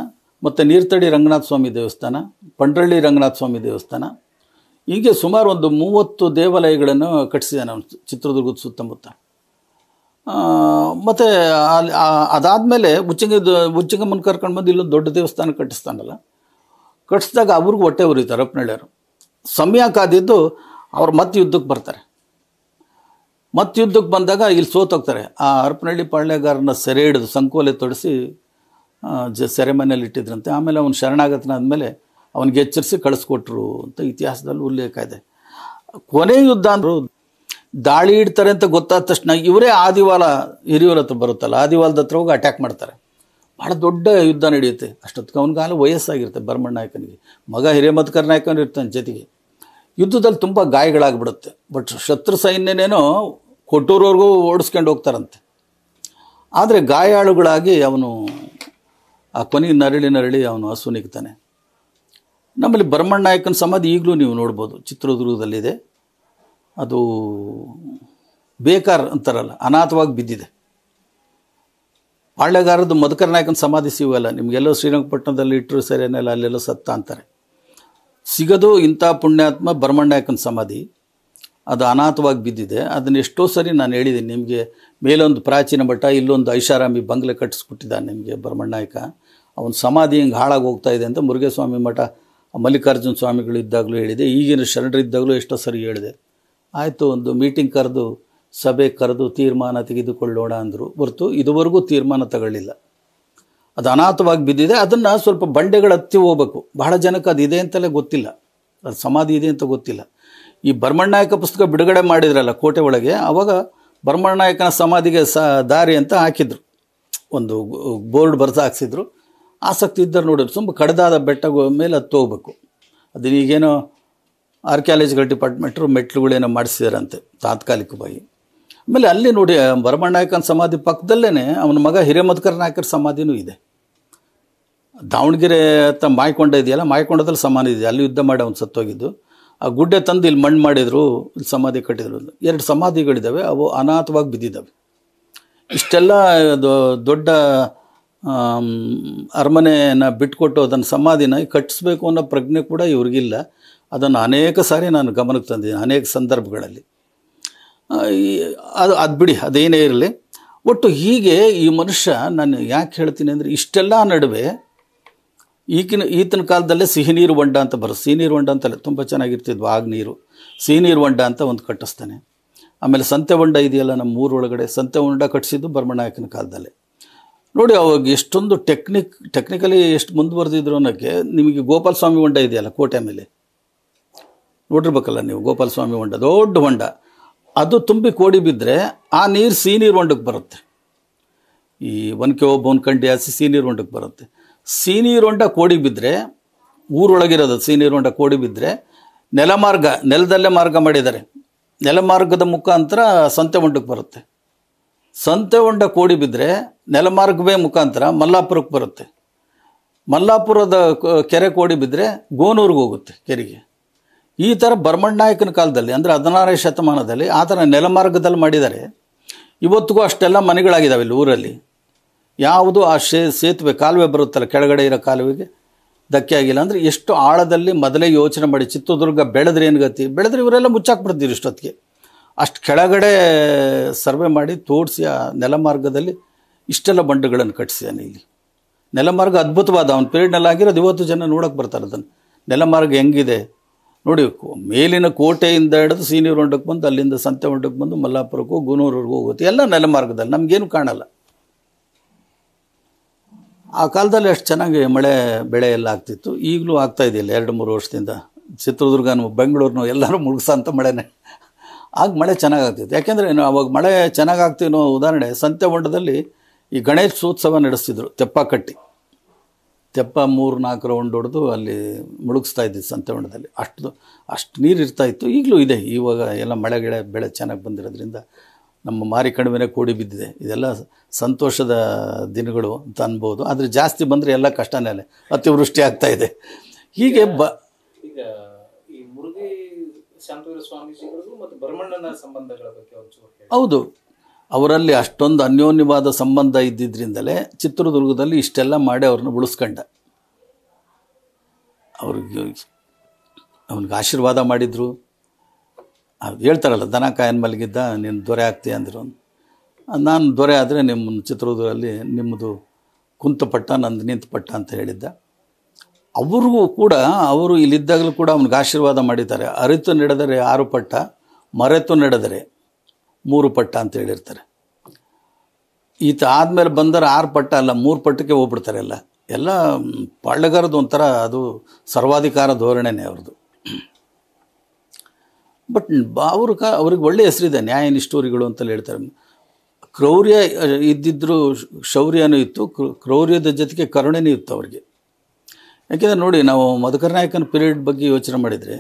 ಮತ್ತು ನೀರ್ತಡಿ ರಂಗನಾಥ ಸ್ವಾಮಿ ದೇವಸ್ಥಾನ ಪಂಡ್ರಳ್ಳಿ ರಂಗನಾಥ ಸ್ವಾಮಿ ದೇವಸ್ಥಾನ ಹೀಗೆ ಸುಮಾರು ಒಂದು ಮೂವತ್ತು ದೇವಾಲಯಗಳನ್ನು ಕಟ್ಟಿಸಿದೆ ನಾನು ಚಿತ್ರದುರ್ಗದ ಸುತ್ತಮುತ್ತ ಮತ್ತು ಅಲ್ಲಿ ಅದಾದಮೇಲೆ ಉಚ್ಚಂಗ ಉಚ್ಚಂಗಮ್ಮನ ಕರ್ಕೊಂಡು ಬಂದು ಇಲ್ಲೊಂದು ದೊಡ್ಡ ದೇವಸ್ಥಾನ ಕಟ್ಟಿಸ್ತಾನಲ್ಲ ಕಟ್ಟಿಸಿದಾಗ ಅವ್ರಿಗೂ ಹೊಟ್ಟೆ ಉರಿತಾರೆ ಅಪ್ಪನಳ್ಳಿಯವರು ಸಮಯ ಕಾದಿದ್ದು ಅವ್ರು ಮತ್ತೆ ಯುದ್ಧಕ್ಕೆ ಬರ್ತಾರೆ ಮತ್ತೆ ಯುದ್ಧಕ್ಕೆ ಬಂದಾಗ ಇಲ್ಲಿ ಸೋತೋಗ್ತಾರೆ ಆ ಹರಪನಹಳ್ಳಿ ಪಾಳ್ಯಗಾರನ ಸೆರೆ ಹಿಡಿದು ಸಂಕೋಲೆ ತೊಡಿಸಿ ಜ ಸೆರೆಮನೆಯಲ್ಲಿ ಇಟ್ಟಿದ್ರಂತೆ ಆಮೇಲೆ ಅವನು ಶರಣಾಗತನಾದಮೇಲೆ ಅವನಿಗೆ ಎಚ್ಚರಿಸಿ ಕಳಿಸ್ಕೊಟ್ರು ಅಂತ ಇತಿಹಾಸದಲ್ಲಿ ಉಲ್ಲೇಖ ಇದೆ ಕೊನೆ ಯುದ್ಧ ಅಂದರು ದಾಳಿ ಇಡ್ತಾರೆ ಅಂತ ಗೊತ್ತಾದ ತಕ್ಷಣ ಇವರೇ ಆದಿವಾಲ ಹಿರಿಯವ್ರ ಹತ್ರ ಬರುತ್ತಲ್ಲ ಆದಿವಾಲದ ಹತ್ರ ಹೋಗಿ ಅಟ್ಯಾಕ್ ಮಾಡ್ತಾರೆ ಭಾಳ ದೊಡ್ಡ ಯುದ್ಧ ನಡೆಯುತ್ತೆ ಅಷ್ಟೊತ್ತಿಗೆ ಕಾಲ ವಯಸ್ಸಾಗಿರುತ್ತೆ ಬರ್ಮಣ್ಣ ನಾಯಕನಿಗೆ ಮಗ ಹಿರಿಯ ನಾಯಕನ ಇರ್ತಾನೆ ಜೊತೆಗೆ ಯುದ್ಧದಲ್ಲಿ ತುಂಬ ಗಾಯಗಳಾಗ್ಬಿಡುತ್ತೆ ಬಟ್ ಶತ್ರು ಸೈನ್ಯನೇನೋ ಕೊಟ್ಟೂರವ್ರಿಗೂ ಓಡಿಸ್ಕೊಂಡು ಹೋಗ್ತಾರಂತೆ ಆದರೆ ಗಾಯಾಳುಗಳಾಗಿ ಅವನು ಆ ಕೊನೆಗೆ ನರಳಿ ನರಳಿ ಅವನು ಹಸು ನಮ್ಮಲ್ಲಿ ಭರಮಣ್ಣ ಸಮಾಧಿ ಈಗಲೂ ನೀವು ನೋಡ್ಬೋದು ಚಿತ್ರದುರ್ಗದಲ್ಲಿದೆ ಅದು ಬೇಕಾರ್ ಅಂತಾರಲ್ಲ ಅನಾಥವಾಗಿ ಬಿದ್ದಿದೆ ಪಾಳ್ಯಗಾರದ ಮಧುಕರ ನಾಯಕನ ಸಮಾಧಿ ಸಿಗುವಲ್ಲ ನಿಮಗೆಲ್ಲ ಶ್ರೀರಂಗಪಟ್ಟಣದಲ್ಲಿ ಇಟ್ಟರು ಸರಿಯನ್ನೆಲ್ಲ ಅಲ್ಲೆಲ್ಲ ಸತ್ತ ಅಂತಾರೆ ಸಿಗೋದು ಇಂಥ ಪುಣ್ಯಾತ್ಮ ಭರಮಣ್ಣಾಯಕನ ಸಮಾಧಿ ಅದು ಅನಾಥವಾಗಿ ಬಿದ್ದಿದೆ ಅದನ್ನ ಎಷ್ಟೋ ಸರಿ ನಾನು ಹೇಳಿದ್ದೀನಿ ನಿಮಗೆ ಮೇಲೊಂದು ಪ್ರಾಚೀನ ಮಠ ಇಲ್ಲೊಂದು ಐಷಾರಾಮಿ ಬಂಗ್ಲೆ ಕಟ್ಟಿಸ್ಬಿಟ್ಟಿದ್ದಾನೆ ನಿಮಗೆ ಭರಮಣ್ಣಾಯಕ ಅವನ ಸಮಾಧಿ ಹಿಂಗೆ ಹಾಳಾಗಿ ಹೋಗ್ತಾ ಇದೆ ಅಂತ ಮುರುಘೇಸ್ವಾಮಿ ಮಠ ಮಲ್ಲಿಕಾರ್ಜುನ ಇದ್ದಾಗಲೂ ಹೇಳಿದೆ ಈಗಿನ ಶರಣರಿದ್ದಾಗಲೂ ಎಷ್ಟೋ ಸರಿ ಹೇಳಿದೆ ಆಯಿತು ಒಂದು ಮೀಟಿಂಗ್ ಕರೆದು ಸಭೆ ಕರೆದು ತೀರ್ಮಾನ ತೆಗೆದುಕೊಳ್ಳೋಣ ಅಂದರು ಹೊರತು ಇದುವರೆಗೂ ತೀರ್ಮಾನ ತಗೊಳ್ಳಿಲ್ಲ ಅದು ಅನಾಥವಾಗಿ ಬಿದ್ದಿದೆ ಅದನ್ನು ಸ್ವಲ್ಪ ಬಂಡೆಗಳು ಹತ್ತಿ ಹೋಗ್ಬೇಕು ಬಹಳ ಜನಕ್ಕೆ ಅದು ಇದೆ ಅಂತಲೇ ಗೊತ್ತಿಲ್ಲ ಅದು ಸಮಾಧಿ ಇದೆ ಅಂತ ಗೊತ್ತಿಲ್ಲ ಈ ಭರಮಣ್ಣಾಯಕ ಪುಸ್ತಕ ಬಿಡುಗಡೆ ಮಾಡಿದ್ರಲ್ಲ ಕೋಟೆ ಒಳಗೆ ಆವಾಗ ಭರಮಣ್ಣಾಯಕನ ಸಮಾಧಿಗೆ ಸ ದಾರಿ ಅಂತ ಹಾಕಿದ್ರು ಒಂದು ಬೋರ್ಡ್ ಬರೆದು ಹಾಕ್ಸಿದ್ರು ಆಸಕ್ತಿ ಇದ್ದರೆ ನೋಡಿ ತುಂಬ ಕಡದಾದ ಬೆಟ್ಟ ಮೇಲೆ ಹತ್ತು ಹೋಗ್ಬೇಕು ಅದನ್ನ ಈಗೇನೋ ಆರ್ಕ್ಯಾಲಜಿಕಲ್ ಡಿಪಾರ್ಟ್ಮೆಂಟ್ರು ಮೆಟ್ಲುಗಳೇನೋ ಮಾಡಿಸಿದಾರಂತೆ ತಾತ್ಕಾಲಿಕವಾಗಿ ಆಮೇಲೆ ಅಲ್ಲಿ ನೋಡಿ ಭರಮಣ್ಣಾಯಕನ ಸಮಾಧಿ ಪಕ್ಕದಲ್ಲೇ ಅವನ ಮಗ ಹಿರೇಮಧುಕರ ನಾಯಕರ ಸಮಾಧಿನೂ ಇದೆ ದಾವಣಗೆರೆ ಹತ್ತ ಮಾಯ್ಕೊಂಡ ಇದೆಯಲ್ಲ ಮಾಯ್ಕೊಂಡದಲ್ಲಿ ಸಮಾಧಿ ಇದೆ ಅಲ್ಲಿ ಯುದ್ಧ ಮಾಡಿ ಅವ್ನು ಸತ್ತೋಗಿದ್ದು ಆ ಗುಡ್ಡೆ ತಂದು ಇಲ್ಲಿ ಮಣ್ಣು ಮಾಡಿದರು ಇಲ್ಲಿ ಸಮಾಧಿ ಕಟ್ಟಿದ್ರು ಎರಡು ಸಮಾಧಿಗಳಿದ್ದಾವೆ ಅವು ಅನಾಥವಾಗಿ ಬಿದ್ದಿದ್ದಾವೆ ಇಷ್ಟೆಲ್ಲ ದೊಡ್ಡ ಅರಮನೆಯನ್ನು ಬಿಟ್ಕೊಟ್ಟು ಅದನ್ನು ಸಮಾಧಿನ ಕಟ್ಟಿಸ್ಬೇಕು ಅನ್ನೋ ಪ್ರಜ್ಞೆ ಕೂಡ ಇವ್ರಿಗಿಲ್ಲ ಅದನ್ನು ಅನೇಕ ಸಾರಿ ನಾನು ಗಮನಕ್ಕೆ ತಂದಿದ್ದೀನಿ ಅನೇಕ ಸಂದರ್ಭಗಳಲ್ಲಿ ಅದು ಅದು ಬಿಡಿ ಅದೇನೇ ಇರಲಿ ಒಟ್ಟು ಹೀಗೆ ಈ ಮನುಷ್ಯ ನಾನು ಯಾಕೆ ಹೇಳ್ತೀನಿ ಅಂದರೆ ಇಷ್ಟೆಲ್ಲ ನಡುವೆ ಈಗಿನ ಈತನ ಕಾಲದಲ್ಲೇ ಸಿಹಿ ನೀರು ಹೊಂಡ ಅಂತ ಬರೋ ಸಿಹಿ ನೀರು ಹೊಂಡ ಅಂತಲ್ಲ ತುಂಬ ಚೆನ್ನಾಗಿರ್ತಿದ್ವು ಆಗ ನೀರು ಸಿಹಿ ನೀರು ಹೊಂಡ ಅಂತ ಒಂದು ಕಟ್ಟಿಸ್ತಾನೆ ಆಮೇಲೆ ಸಂತೆ ಹೊಂಡ ಇದೆಯಲ್ಲ ನಮ್ಮ ಊರೊಳಗಡೆ ಸಂತೆ ಹೊಂಡ ಕಟ್ಟಿಸಿದ್ದು ಬರ್ಮಣಾಯಕನ ಕಾಲದಲ್ಲಿ ನೋಡಿ ಅವಾಗ ಎಷ್ಟೊಂದು ಟೆಕ್ನಿಕ್ ಟೆಕ್ನಿಕಲಿ ಎಷ್ಟು ಮುಂದುವರೆದಿದ್ರು ಅನ್ನೋಕ್ಕೆ ನಿಮಗೆ ಗೋಪಾಲ ಸ್ವಾಮಿ ಹೊಂಡ ಇದೆಯಲ್ಲ ಕೋಟೆ ಮೇಲೆ ನೋಡಿರ್ಬೇಕಲ್ಲ ನೀವು ಗೋಪಾಲ ಸ್ವಾಮಿ ಹೊಂಡ ದೊಡ್ಡ ಹೊಂಡ ಅದು ತುಂಬಿ ಕೋಡಿ ಬಿದ್ದರೆ ಆ ನೀರು ಸಿಹಿ ನೀರು ಹೊಂಡಕ್ಕೆ ಬರುತ್ತೆ ಈ ಒನಕೆ ಒಬ್ಬ ಕಂಡಿ ಹಾಸಿ ಸಿಹಿ ನೀರು ಹೊಂಡಕ್ಕೆ ಬರುತ್ತೆ ಸಿಹಿ ನೀರು ಹೊಂಡ ಕೋಡಿ ಬಿದ್ದರೆ ಊರೊಳಗಿರೋದು ಸಿಹಿ ನೀರು ಹೊಂಡ ಕೋಡಿ ಬಿದ್ದರೆ ನೆಲಮಾರ್ಗ ನೆಲದಲ್ಲೇ ಮಾರ್ಗ ಮಾಡಿದ್ದಾರೆ ನೆಲಮಾರ್ಗದ ಮುಖಾಂತರ ಸಂತೆ ಹೊಂಡಕ್ಕೆ ಬರುತ್ತೆ ಸಂತೆ ಹೊಂಡ ಕೋಡಿ ಬಿದ್ದರೆ ನೆಲಮಾರ್ಗವೇ ಮುಖಾಂತರ ಮಲ್ಲಾಪುರಕ್ಕೆ ಬರುತ್ತೆ ಮಲ್ಲಾಪುರದ ಕೆರೆ ಕೋಡಿ ಬಿದ್ದರೆ ಗೋನೂರಿಗೆ ಹೋಗುತ್ತೆ ಕೆರೆಗೆ ಈ ಥರ ಭರಮಣ್ಣಾಯಕನ ಕಾಲದಲ್ಲಿ ಅಂದರೆ ಹದಿನಾರನೇ ಶತಮಾನದಲ್ಲಿ ಆ ಥರ ನೆಲಮಾರ್ಗದಲ್ಲಿ ಮಾಡಿದರೆ ಇವತ್ತಿಗೂ ಅಷ್ಟೆಲ್ಲ ಮನೆಗಳಾಗಿದ್ದಾವೆ ಇಲ್ಲಿ ಊರಲ್ಲಿ ಯಾವುದು ಆ ಶೇ ಸೇತುವೆ ಕಾಲುವೆ ಬರುತ್ತಲ್ಲ ಕೆಳಗಡೆ ಇರೋ ಕಾಲುವೆಗೆ ಧಕ್ಕೆ ಆಗಿಲ್ಲ ಅಂದರೆ ಎಷ್ಟು ಆಳದಲ್ಲಿ ಮೊದಲೇ ಯೋಚನೆ ಮಾಡಿ ಚಿತ್ರದುರ್ಗ ಬೆಳೆದ್ರೆ ಏನು ಗತಿ ಬೆಳೆದ್ರೆ ಇವರೆಲ್ಲ ಮುಚ್ಚಾಕ್ಬಿಡ್ತೀರಿ ಇಷ್ಟೊತ್ತಿಗೆ ಅಷ್ಟು ಕೆಳಗಡೆ ಸರ್ವೆ ಮಾಡಿ ತೋರಿಸಿ ಆ ನೆಲಮಾರ್ಗದಲ್ಲಿ ಇಷ್ಟೆಲ್ಲ ಬಂಡೆಗಳನ್ನು ಕಟ್ಟಿಸಿದಾನೆ ಇಲ್ಲಿ ನೆಲಮಾರ್ಗ ಅದ್ಭುತವಾದ ಅವನ ಪೀರಿಯಡ್ನಲ್ಲಿ ಆಗಿರೋದು ಇವತ್ತು ಜನ ನೋಡೋಕೆ ಬರ್ತಾರೆ ಅದನ್ನು ನೆಲಮಾರ್ಗ ಹೆಂಗಿದೆ ನೋಡಿ ಮೇಲಿನ ಕೋಟೆಯಿಂದ ಹಿಡಿದು ಸೀನಿಯರ್ ಹೊಂಡಕ್ಕೆ ಬಂದು ಅಲ್ಲಿಂದ ಸಂತೆ ಹೊಂಡಕ್ಕೆ ಬಂದು ಮಲ್ಲಾಪುರಕ್ಕೂ ಗುನೂರ್ವರೆಗೂ ಹೋಗುತ್ತೆ ಎಲ್ಲ ನೆಲಮಾರ್ಗದಲ್ಲಿ ನಮಗೇನು ಕಾಣಲ್ಲ ಆ ಕಾಲದಲ್ಲಿ ಅಷ್ಟು ಚೆನ್ನಾಗಿ ಮಳೆ ಬೆಳೆ ಎಲ್ಲ ಆಗ್ತಿತ್ತು ಈಗಲೂ ಆಗ್ತಾ ಇದೆಯಲ್ಲ ಎರಡು ಮೂರು ವರ್ಷದಿಂದ ಚಿತ್ರದುರ್ಗನೂ ಬೆಂಗಳೂರು ಎಲ್ಲರೂ ಮುಳುಗಿಸೋ ಅಂತ ಮಳೆನೇ ಆಗ ಮಳೆ ಚೆನ್ನಾಗಾಗ್ತಿತ್ತು ಯಾಕೆಂದರೆ ಅವಾಗ ಮಳೆ ಚೆನ್ನಾಗಾಗ್ತಿವಿ ಅನ್ನೋ ಉದಾಹರಣೆ ಸಂತೆ ಹೊಂಡದಲ್ಲಿ ಈ ಗಣೇಶೋತ್ಸವ ನಡೆಸ್ತಿದ್ರು ತೆಪ್ಪ ಕಟ್ಟಿ ತೆಪ್ಪ ಮೂರು ನಾಲ್ಕು ರೌಂಡ್ ಹೊಡೆದು ಅಲ್ಲಿ ಮುಳುಗಿಸ್ತಾ ಇದ್ದಿದ್ದು ಸಂತೆ ಹೊಂಡದಲ್ಲಿ ಅಷ್ಟು ಅಷ್ಟು ನೀರು ಇತ್ತು ಈಗಲೂ ಇದೆ ಇವಾಗ ಎಲ್ಲ ಮಳೆ ಗಿಡ ಬೆಳೆ ಚೆನ್ನಾಗಿ ಬಂದಿರೋದ್ರಿಂದ ನಮ್ಮ ಮಾರಿ ಕಣಿವೆನೇ ಕೂಡಿ ಬಿದ್ದಿದೆ ಇದೆಲ್ಲ ಸಂತೋಷದ ದಿನಗಳು ಅಂತ ಅನ್ಬೋದು ಆದರೆ ಜಾಸ್ತಿ ಬಂದರೆ ಎಲ್ಲ ಕಷ್ಟನೇ ಅಲ್ಲೇ ಅತಿವೃಷ್ಟಿ ಆಗ್ತಾ ಇದೆ ಹೀಗೆ ಬ ಸಂಬಂಧಗಳ ಬಗ್ಗೆ ಹೌದು ಅವರಲ್ಲಿ ಅಷ್ಟೊಂದು ಅನ್ಯೋನ್ಯವಾದ ಸಂಬಂಧ ಇದ್ದಿದ್ದರಿಂದಲೇ ಚಿತ್ರದುರ್ಗದಲ್ಲಿ ಇಷ್ಟೆಲ್ಲ ಮಾಡಿ ಅವ್ರನ್ನ ಉಳಿಸ್ಕೊಂಡ ಅವ್ರಿಗೆ ಅವನಿಗೆ ಆಶೀರ್ವಾದ ಮಾಡಿದರು ಅದು ಹೇಳ್ತಾರಲ್ಲ ದನ ಕಾಯನ್ ಮಲಗಿದ್ದ ನೀನು ದೊರೆ ಆಗ್ತೀಯ ಅಂದರು ನಾನು ದೊರೆ ಆದರೆ ನಿಮ್ಮ ಚಿತ್ರದುರ್ಗದಲ್ಲಿ ನಿಮ್ಮದು ಕುಂತ ಪಟ್ಟ ನಂದು ನಿಂತ ಪಟ್ಟ ಅಂತ ಹೇಳಿದ್ದ ಅವರು ಕೂಡ ಅವರು ಇಲ್ಲಿದ್ದಾಗಲೂ ಕೂಡ ಅವನಿಗೆ ಆಶೀರ್ವಾದ ಮಾಡಿದ್ದಾರೆ ಅರಿತು ನಡೆದರೆ ಆರು ಪಟ್ಟ ಮರೆತು ನಡೆದರೆ ಮೂರು ಪಟ್ಟ ಅಂತ ಹೇಳಿರ್ತಾರೆ ಈತ ಆದಮೇಲೆ ಬಂದರೆ ಆರು ಪಟ್ಟ ಅಲ್ಲ ಮೂರು ಪಟ್ಟಕ್ಕೆ ಹೋಗ್ಬಿಡ್ತಾರೆ ಎಲ್ಲ ಎಲ್ಲ ಪಾಳ್ಯಗಾರದ್ದು ಒಂಥರ ಅದು ಸರ್ವಾಧಿಕಾರ ಧೋರಣೆನೇ ಅವ್ರದ್ದು ಬಟ್ ಅವ್ರು ಕ ಅವ್ರಿಗೆ ಒಳ್ಳೆಯ ಹೆಸರಿದೆ ನ್ಯಾಯ ನಿಷ್ಠೂರಿಗಳು ಅಂತಲೇ ಹೇಳ್ತಾರೆ ಕ್ರೌರ್ಯ ಇದ್ದಿದ್ದರೂ ಶೌರ್ಯನೂ ಇತ್ತು ಕ್ರೌರ್ಯದ ಜೊತೆಗೆ ಕರುಣೆನೂ ಇತ್ತು ಅವ್ರಿಗೆ ಯಾಕೆಂದರೆ ನೋಡಿ ನಾವು ಮಧುಕರ ನಾಯಕನ ಪೀರಿಯಡ್ ಬಗ್ಗೆ ಯೋಚನೆ ಮಾಡಿದರೆ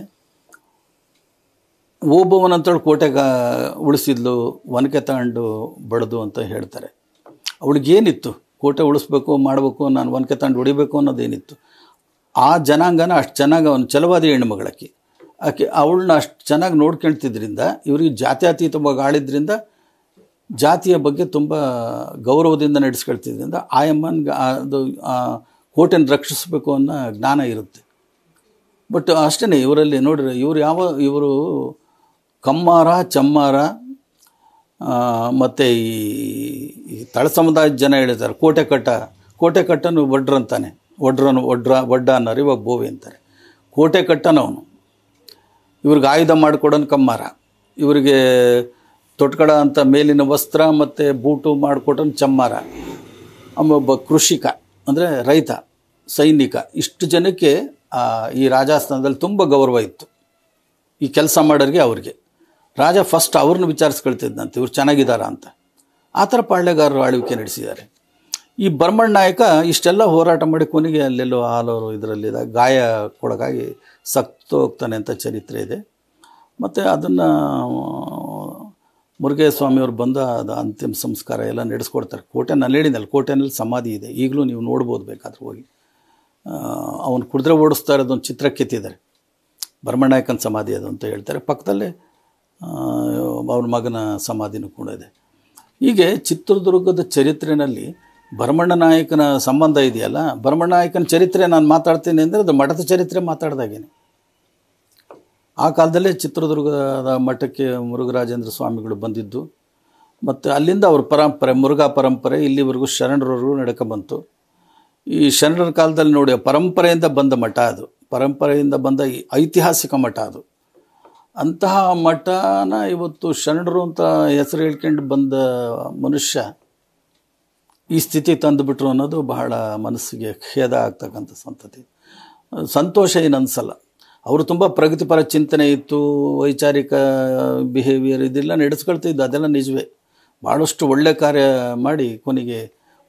ಅಂತೇಳಿ ಕೋಟೆಗ ಉಳಿಸಿದ್ಲು ಒನಕೆ ತಗೊಂಡು ಬಡದು ಅಂತ ಹೇಳ್ತಾರೆ ಅವಳಿಗೇನಿತ್ತು ಕೋಟೆ ಉಳಿಸ್ಬೇಕು ಮಾಡಬೇಕು ನಾನು ಒನಕೆ ತಗೊಂಡು ಹೊಡಿಬೇಕು ಅನ್ನೋದೇನಿತ್ತು ಆ ಜನಾಂಗನ ಅಷ್ಟು ಚೆನ್ನಾಗಿ ಅವನು ಚಲವಾದಿ ಹೆಣ್ಣುಮಗಳಕ್ಕೆ ಆಕೆ ಅವಳನ್ನ ಅಷ್ಟು ಚೆನ್ನಾಗಿ ನೋಡ್ಕೊಳ್ತಿದ್ದರಿಂದ ಇವರಿಗೆ ಜಾತ್ಯಾತೀತವಾಗಿ ಆಳಿದ್ರಿಂದ ಜಾತಿಯ ಬಗ್ಗೆ ತುಂಬ ಗೌರವದಿಂದ ನಡೆಸ್ಕೊಳ್ತಿದ್ದರಿಂದ ಆ ಎಮ್ಮನ್ಗೆ ಅದು ಕೋಟೆಯನ್ನು ರಕ್ಷಿಸಬೇಕು ಅನ್ನೋ ಜ್ಞಾನ ಇರುತ್ತೆ ಬಟ್ ಅಷ್ಟೇ ಇವರಲ್ಲಿ ನೋಡಿರಿ ಇವರು ಯಾವ ಇವರು ಕಮ್ಮಾರ ಚಮ್ಮಾರ ಮತ್ತು ಈ ತಳ ಸಮುದಾಯದ ಜನ ಹೇಳಿದ್ದಾರೆ ಕೋಟೆ ಕಟ್ಟ ಕೋಟೆ ಕಟ್ಟನು ಅಂತಾನೆ ಒಡ್ರನು ಒಡ್ರ ಒಡ್ಡ ಅನ್ನೋರು ಇವಾಗ ಬೋವಿ ಅಂತಾರೆ ಕೋಟೆ ಕಟ್ಟನವನು ಇವ್ರಿಗೆ ಆಯುಧ ಮಾಡಿಕೊಡೋನು ಕಮ್ಮಾರ ಇವರಿಗೆ ತೊಟ್ಕಡ ಅಂತ ಮೇಲಿನ ವಸ್ತ್ರ ಮತ್ತು ಬೂಟು ಮಾಡಿಕೊಟ್ಟನು ಚಮ್ಮಾರ ಒಬ್ಬ ಕೃಷಿಕ ಅಂದರೆ ರೈತ ಸೈನಿಕ ಇಷ್ಟು ಜನಕ್ಕೆ ಈ ರಾಜಸ್ಥಾನದಲ್ಲಿ ತುಂಬ ಗೌರವ ಇತ್ತು ಈ ಕೆಲಸ ಮಾಡೋರಿಗೆ ಅವ್ರಿಗೆ ರಾಜ ಫಸ್ಟ್ ಅವ್ರನ್ನ ವಿಚಾರಿಸ್ಕೊಳ್ತಿದ್ದಂತೆ ಇವ್ರು ಚೆನ್ನಾಗಿದ್ದಾರಾ ಅಂತ ಆ ಥರ ಪಾಳ್ಯಗಾರರು ಆಳ್ವಿಕೆ ನಡೆಸಿದ್ದಾರೆ ಈ ಬರ್ಮಣ್ ನಾಯಕ ಇಷ್ಟೆಲ್ಲ ಹೋರಾಟ ಮಾಡಿ ಕೊನೆಗೆ ಅಲ್ಲೆಲ್ಲೋ ಹಾಲೋರು ಇದರಲ್ಲಿ ಗಾಯ ಕೊಡಗಾಗಿ ಸತ್ತು ಹೋಗ್ತಾನೆ ಅಂತ ಚರಿತ್ರೆ ಇದೆ ಮತ್ತು ಅದನ್ನು ಸ್ವಾಮಿ ಅವ್ರು ಬಂದ ಅದು ಅಂತಿಮ ಸಂಸ್ಕಾರ ಎಲ್ಲ ನಡೆಸ್ಕೊಡ್ತಾರೆ ಕೋಟೆ ನಾನು ಹೇಳಿದ್ನಲ್ಲ ಕೋಟೆನಲ್ಲಿ ಸಮಾಧಿ ಇದೆ ಈಗಲೂ ನೀವು ನೋಡ್ಬೋದು ಬೇಕಾದ್ರೆ ಹೋಗಿ ಅವನು ಕುಡಿದ್ರೆ ಓಡಿಸ್ತಾ ಇರೋದೊಂದು ಚಿತ್ರ ಕೆತ್ತಿದ್ದಾರೆ ಭರಮನಾಯಕನ ಸಮಾಧಿ ಅದು ಅಂತ ಹೇಳ್ತಾರೆ ಪಕ್ಕದಲ್ಲೇ ಅವನ ಮಗನ ಸಮಾಧಿನೂ ಕೂಡ ಇದೆ ಹೀಗೆ ಚಿತ್ರದುರ್ಗದ ಚರಿತ್ರೆಯಲ್ಲಿ ಭರಮಣ್ಣ ಸಂಬಂಧ ಇದೆಯಲ್ಲ ನಾಯಕನ ಚರಿತ್ರೆ ನಾನು ಮಾತಾಡ್ತೀನಿ ಅಂದರೆ ಅದು ಮಠದ ಚರಿತ್ರೆ ಮಾತಾಡ್ದಾಗೇನೆ ಆ ಕಾಲದಲ್ಲೇ ಚಿತ್ರದುರ್ಗದ ಮಠಕ್ಕೆ ಮುರುಘರಾಜೇಂದ್ರ ಸ್ವಾಮಿಗಳು ಬಂದಿದ್ದು ಮತ್ತು ಅಲ್ಲಿಂದ ಅವ್ರ ಪರಂಪರೆ ಮುರುಘಾ ಪರಂಪರೆ ಇಲ್ಲಿವರೆಗೂ ಶರಣರವರೆಗೂ ಬಂತು ಈ ಶರಣರ ಕಾಲದಲ್ಲಿ ನೋಡಿ ಪರಂಪರೆಯಿಂದ ಬಂದ ಮಠ ಅದು ಪರಂಪರೆಯಿಂದ ಬಂದ ಐತಿಹಾಸಿಕ ಮಠ ಅದು ಅಂತಹ ಮಠನ ಇವತ್ತು ಶರಣರು ಅಂತ ಹೆಸರು ಹೇಳ್ಕೊಂಡು ಬಂದ ಮನುಷ್ಯ ಈ ಸ್ಥಿತಿ ತಂದುಬಿಟ್ರು ಅನ್ನೋದು ಬಹಳ ಮನಸ್ಸಿಗೆ ಖೇದ ಆಗ್ತಕ್ಕಂಥ ಸಂತತಿ ಸಂತೋಷ ಏನು ಅವರು ತುಂಬ ಪ್ರಗತಿಪರ ಚಿಂತನೆ ಇತ್ತು ವೈಚಾರಿಕ ಬಿಹೇವಿಯರ್ ಇದೆಲ್ಲ ನಡೆಸ್ಕೊಳ್ತಿದ್ದು ಅದೆಲ್ಲ ನಿಜವೇ ಭಾಳಷ್ಟು ಒಳ್ಳೆ ಕಾರ್ಯ ಮಾಡಿ ಕೊನೆಗೆ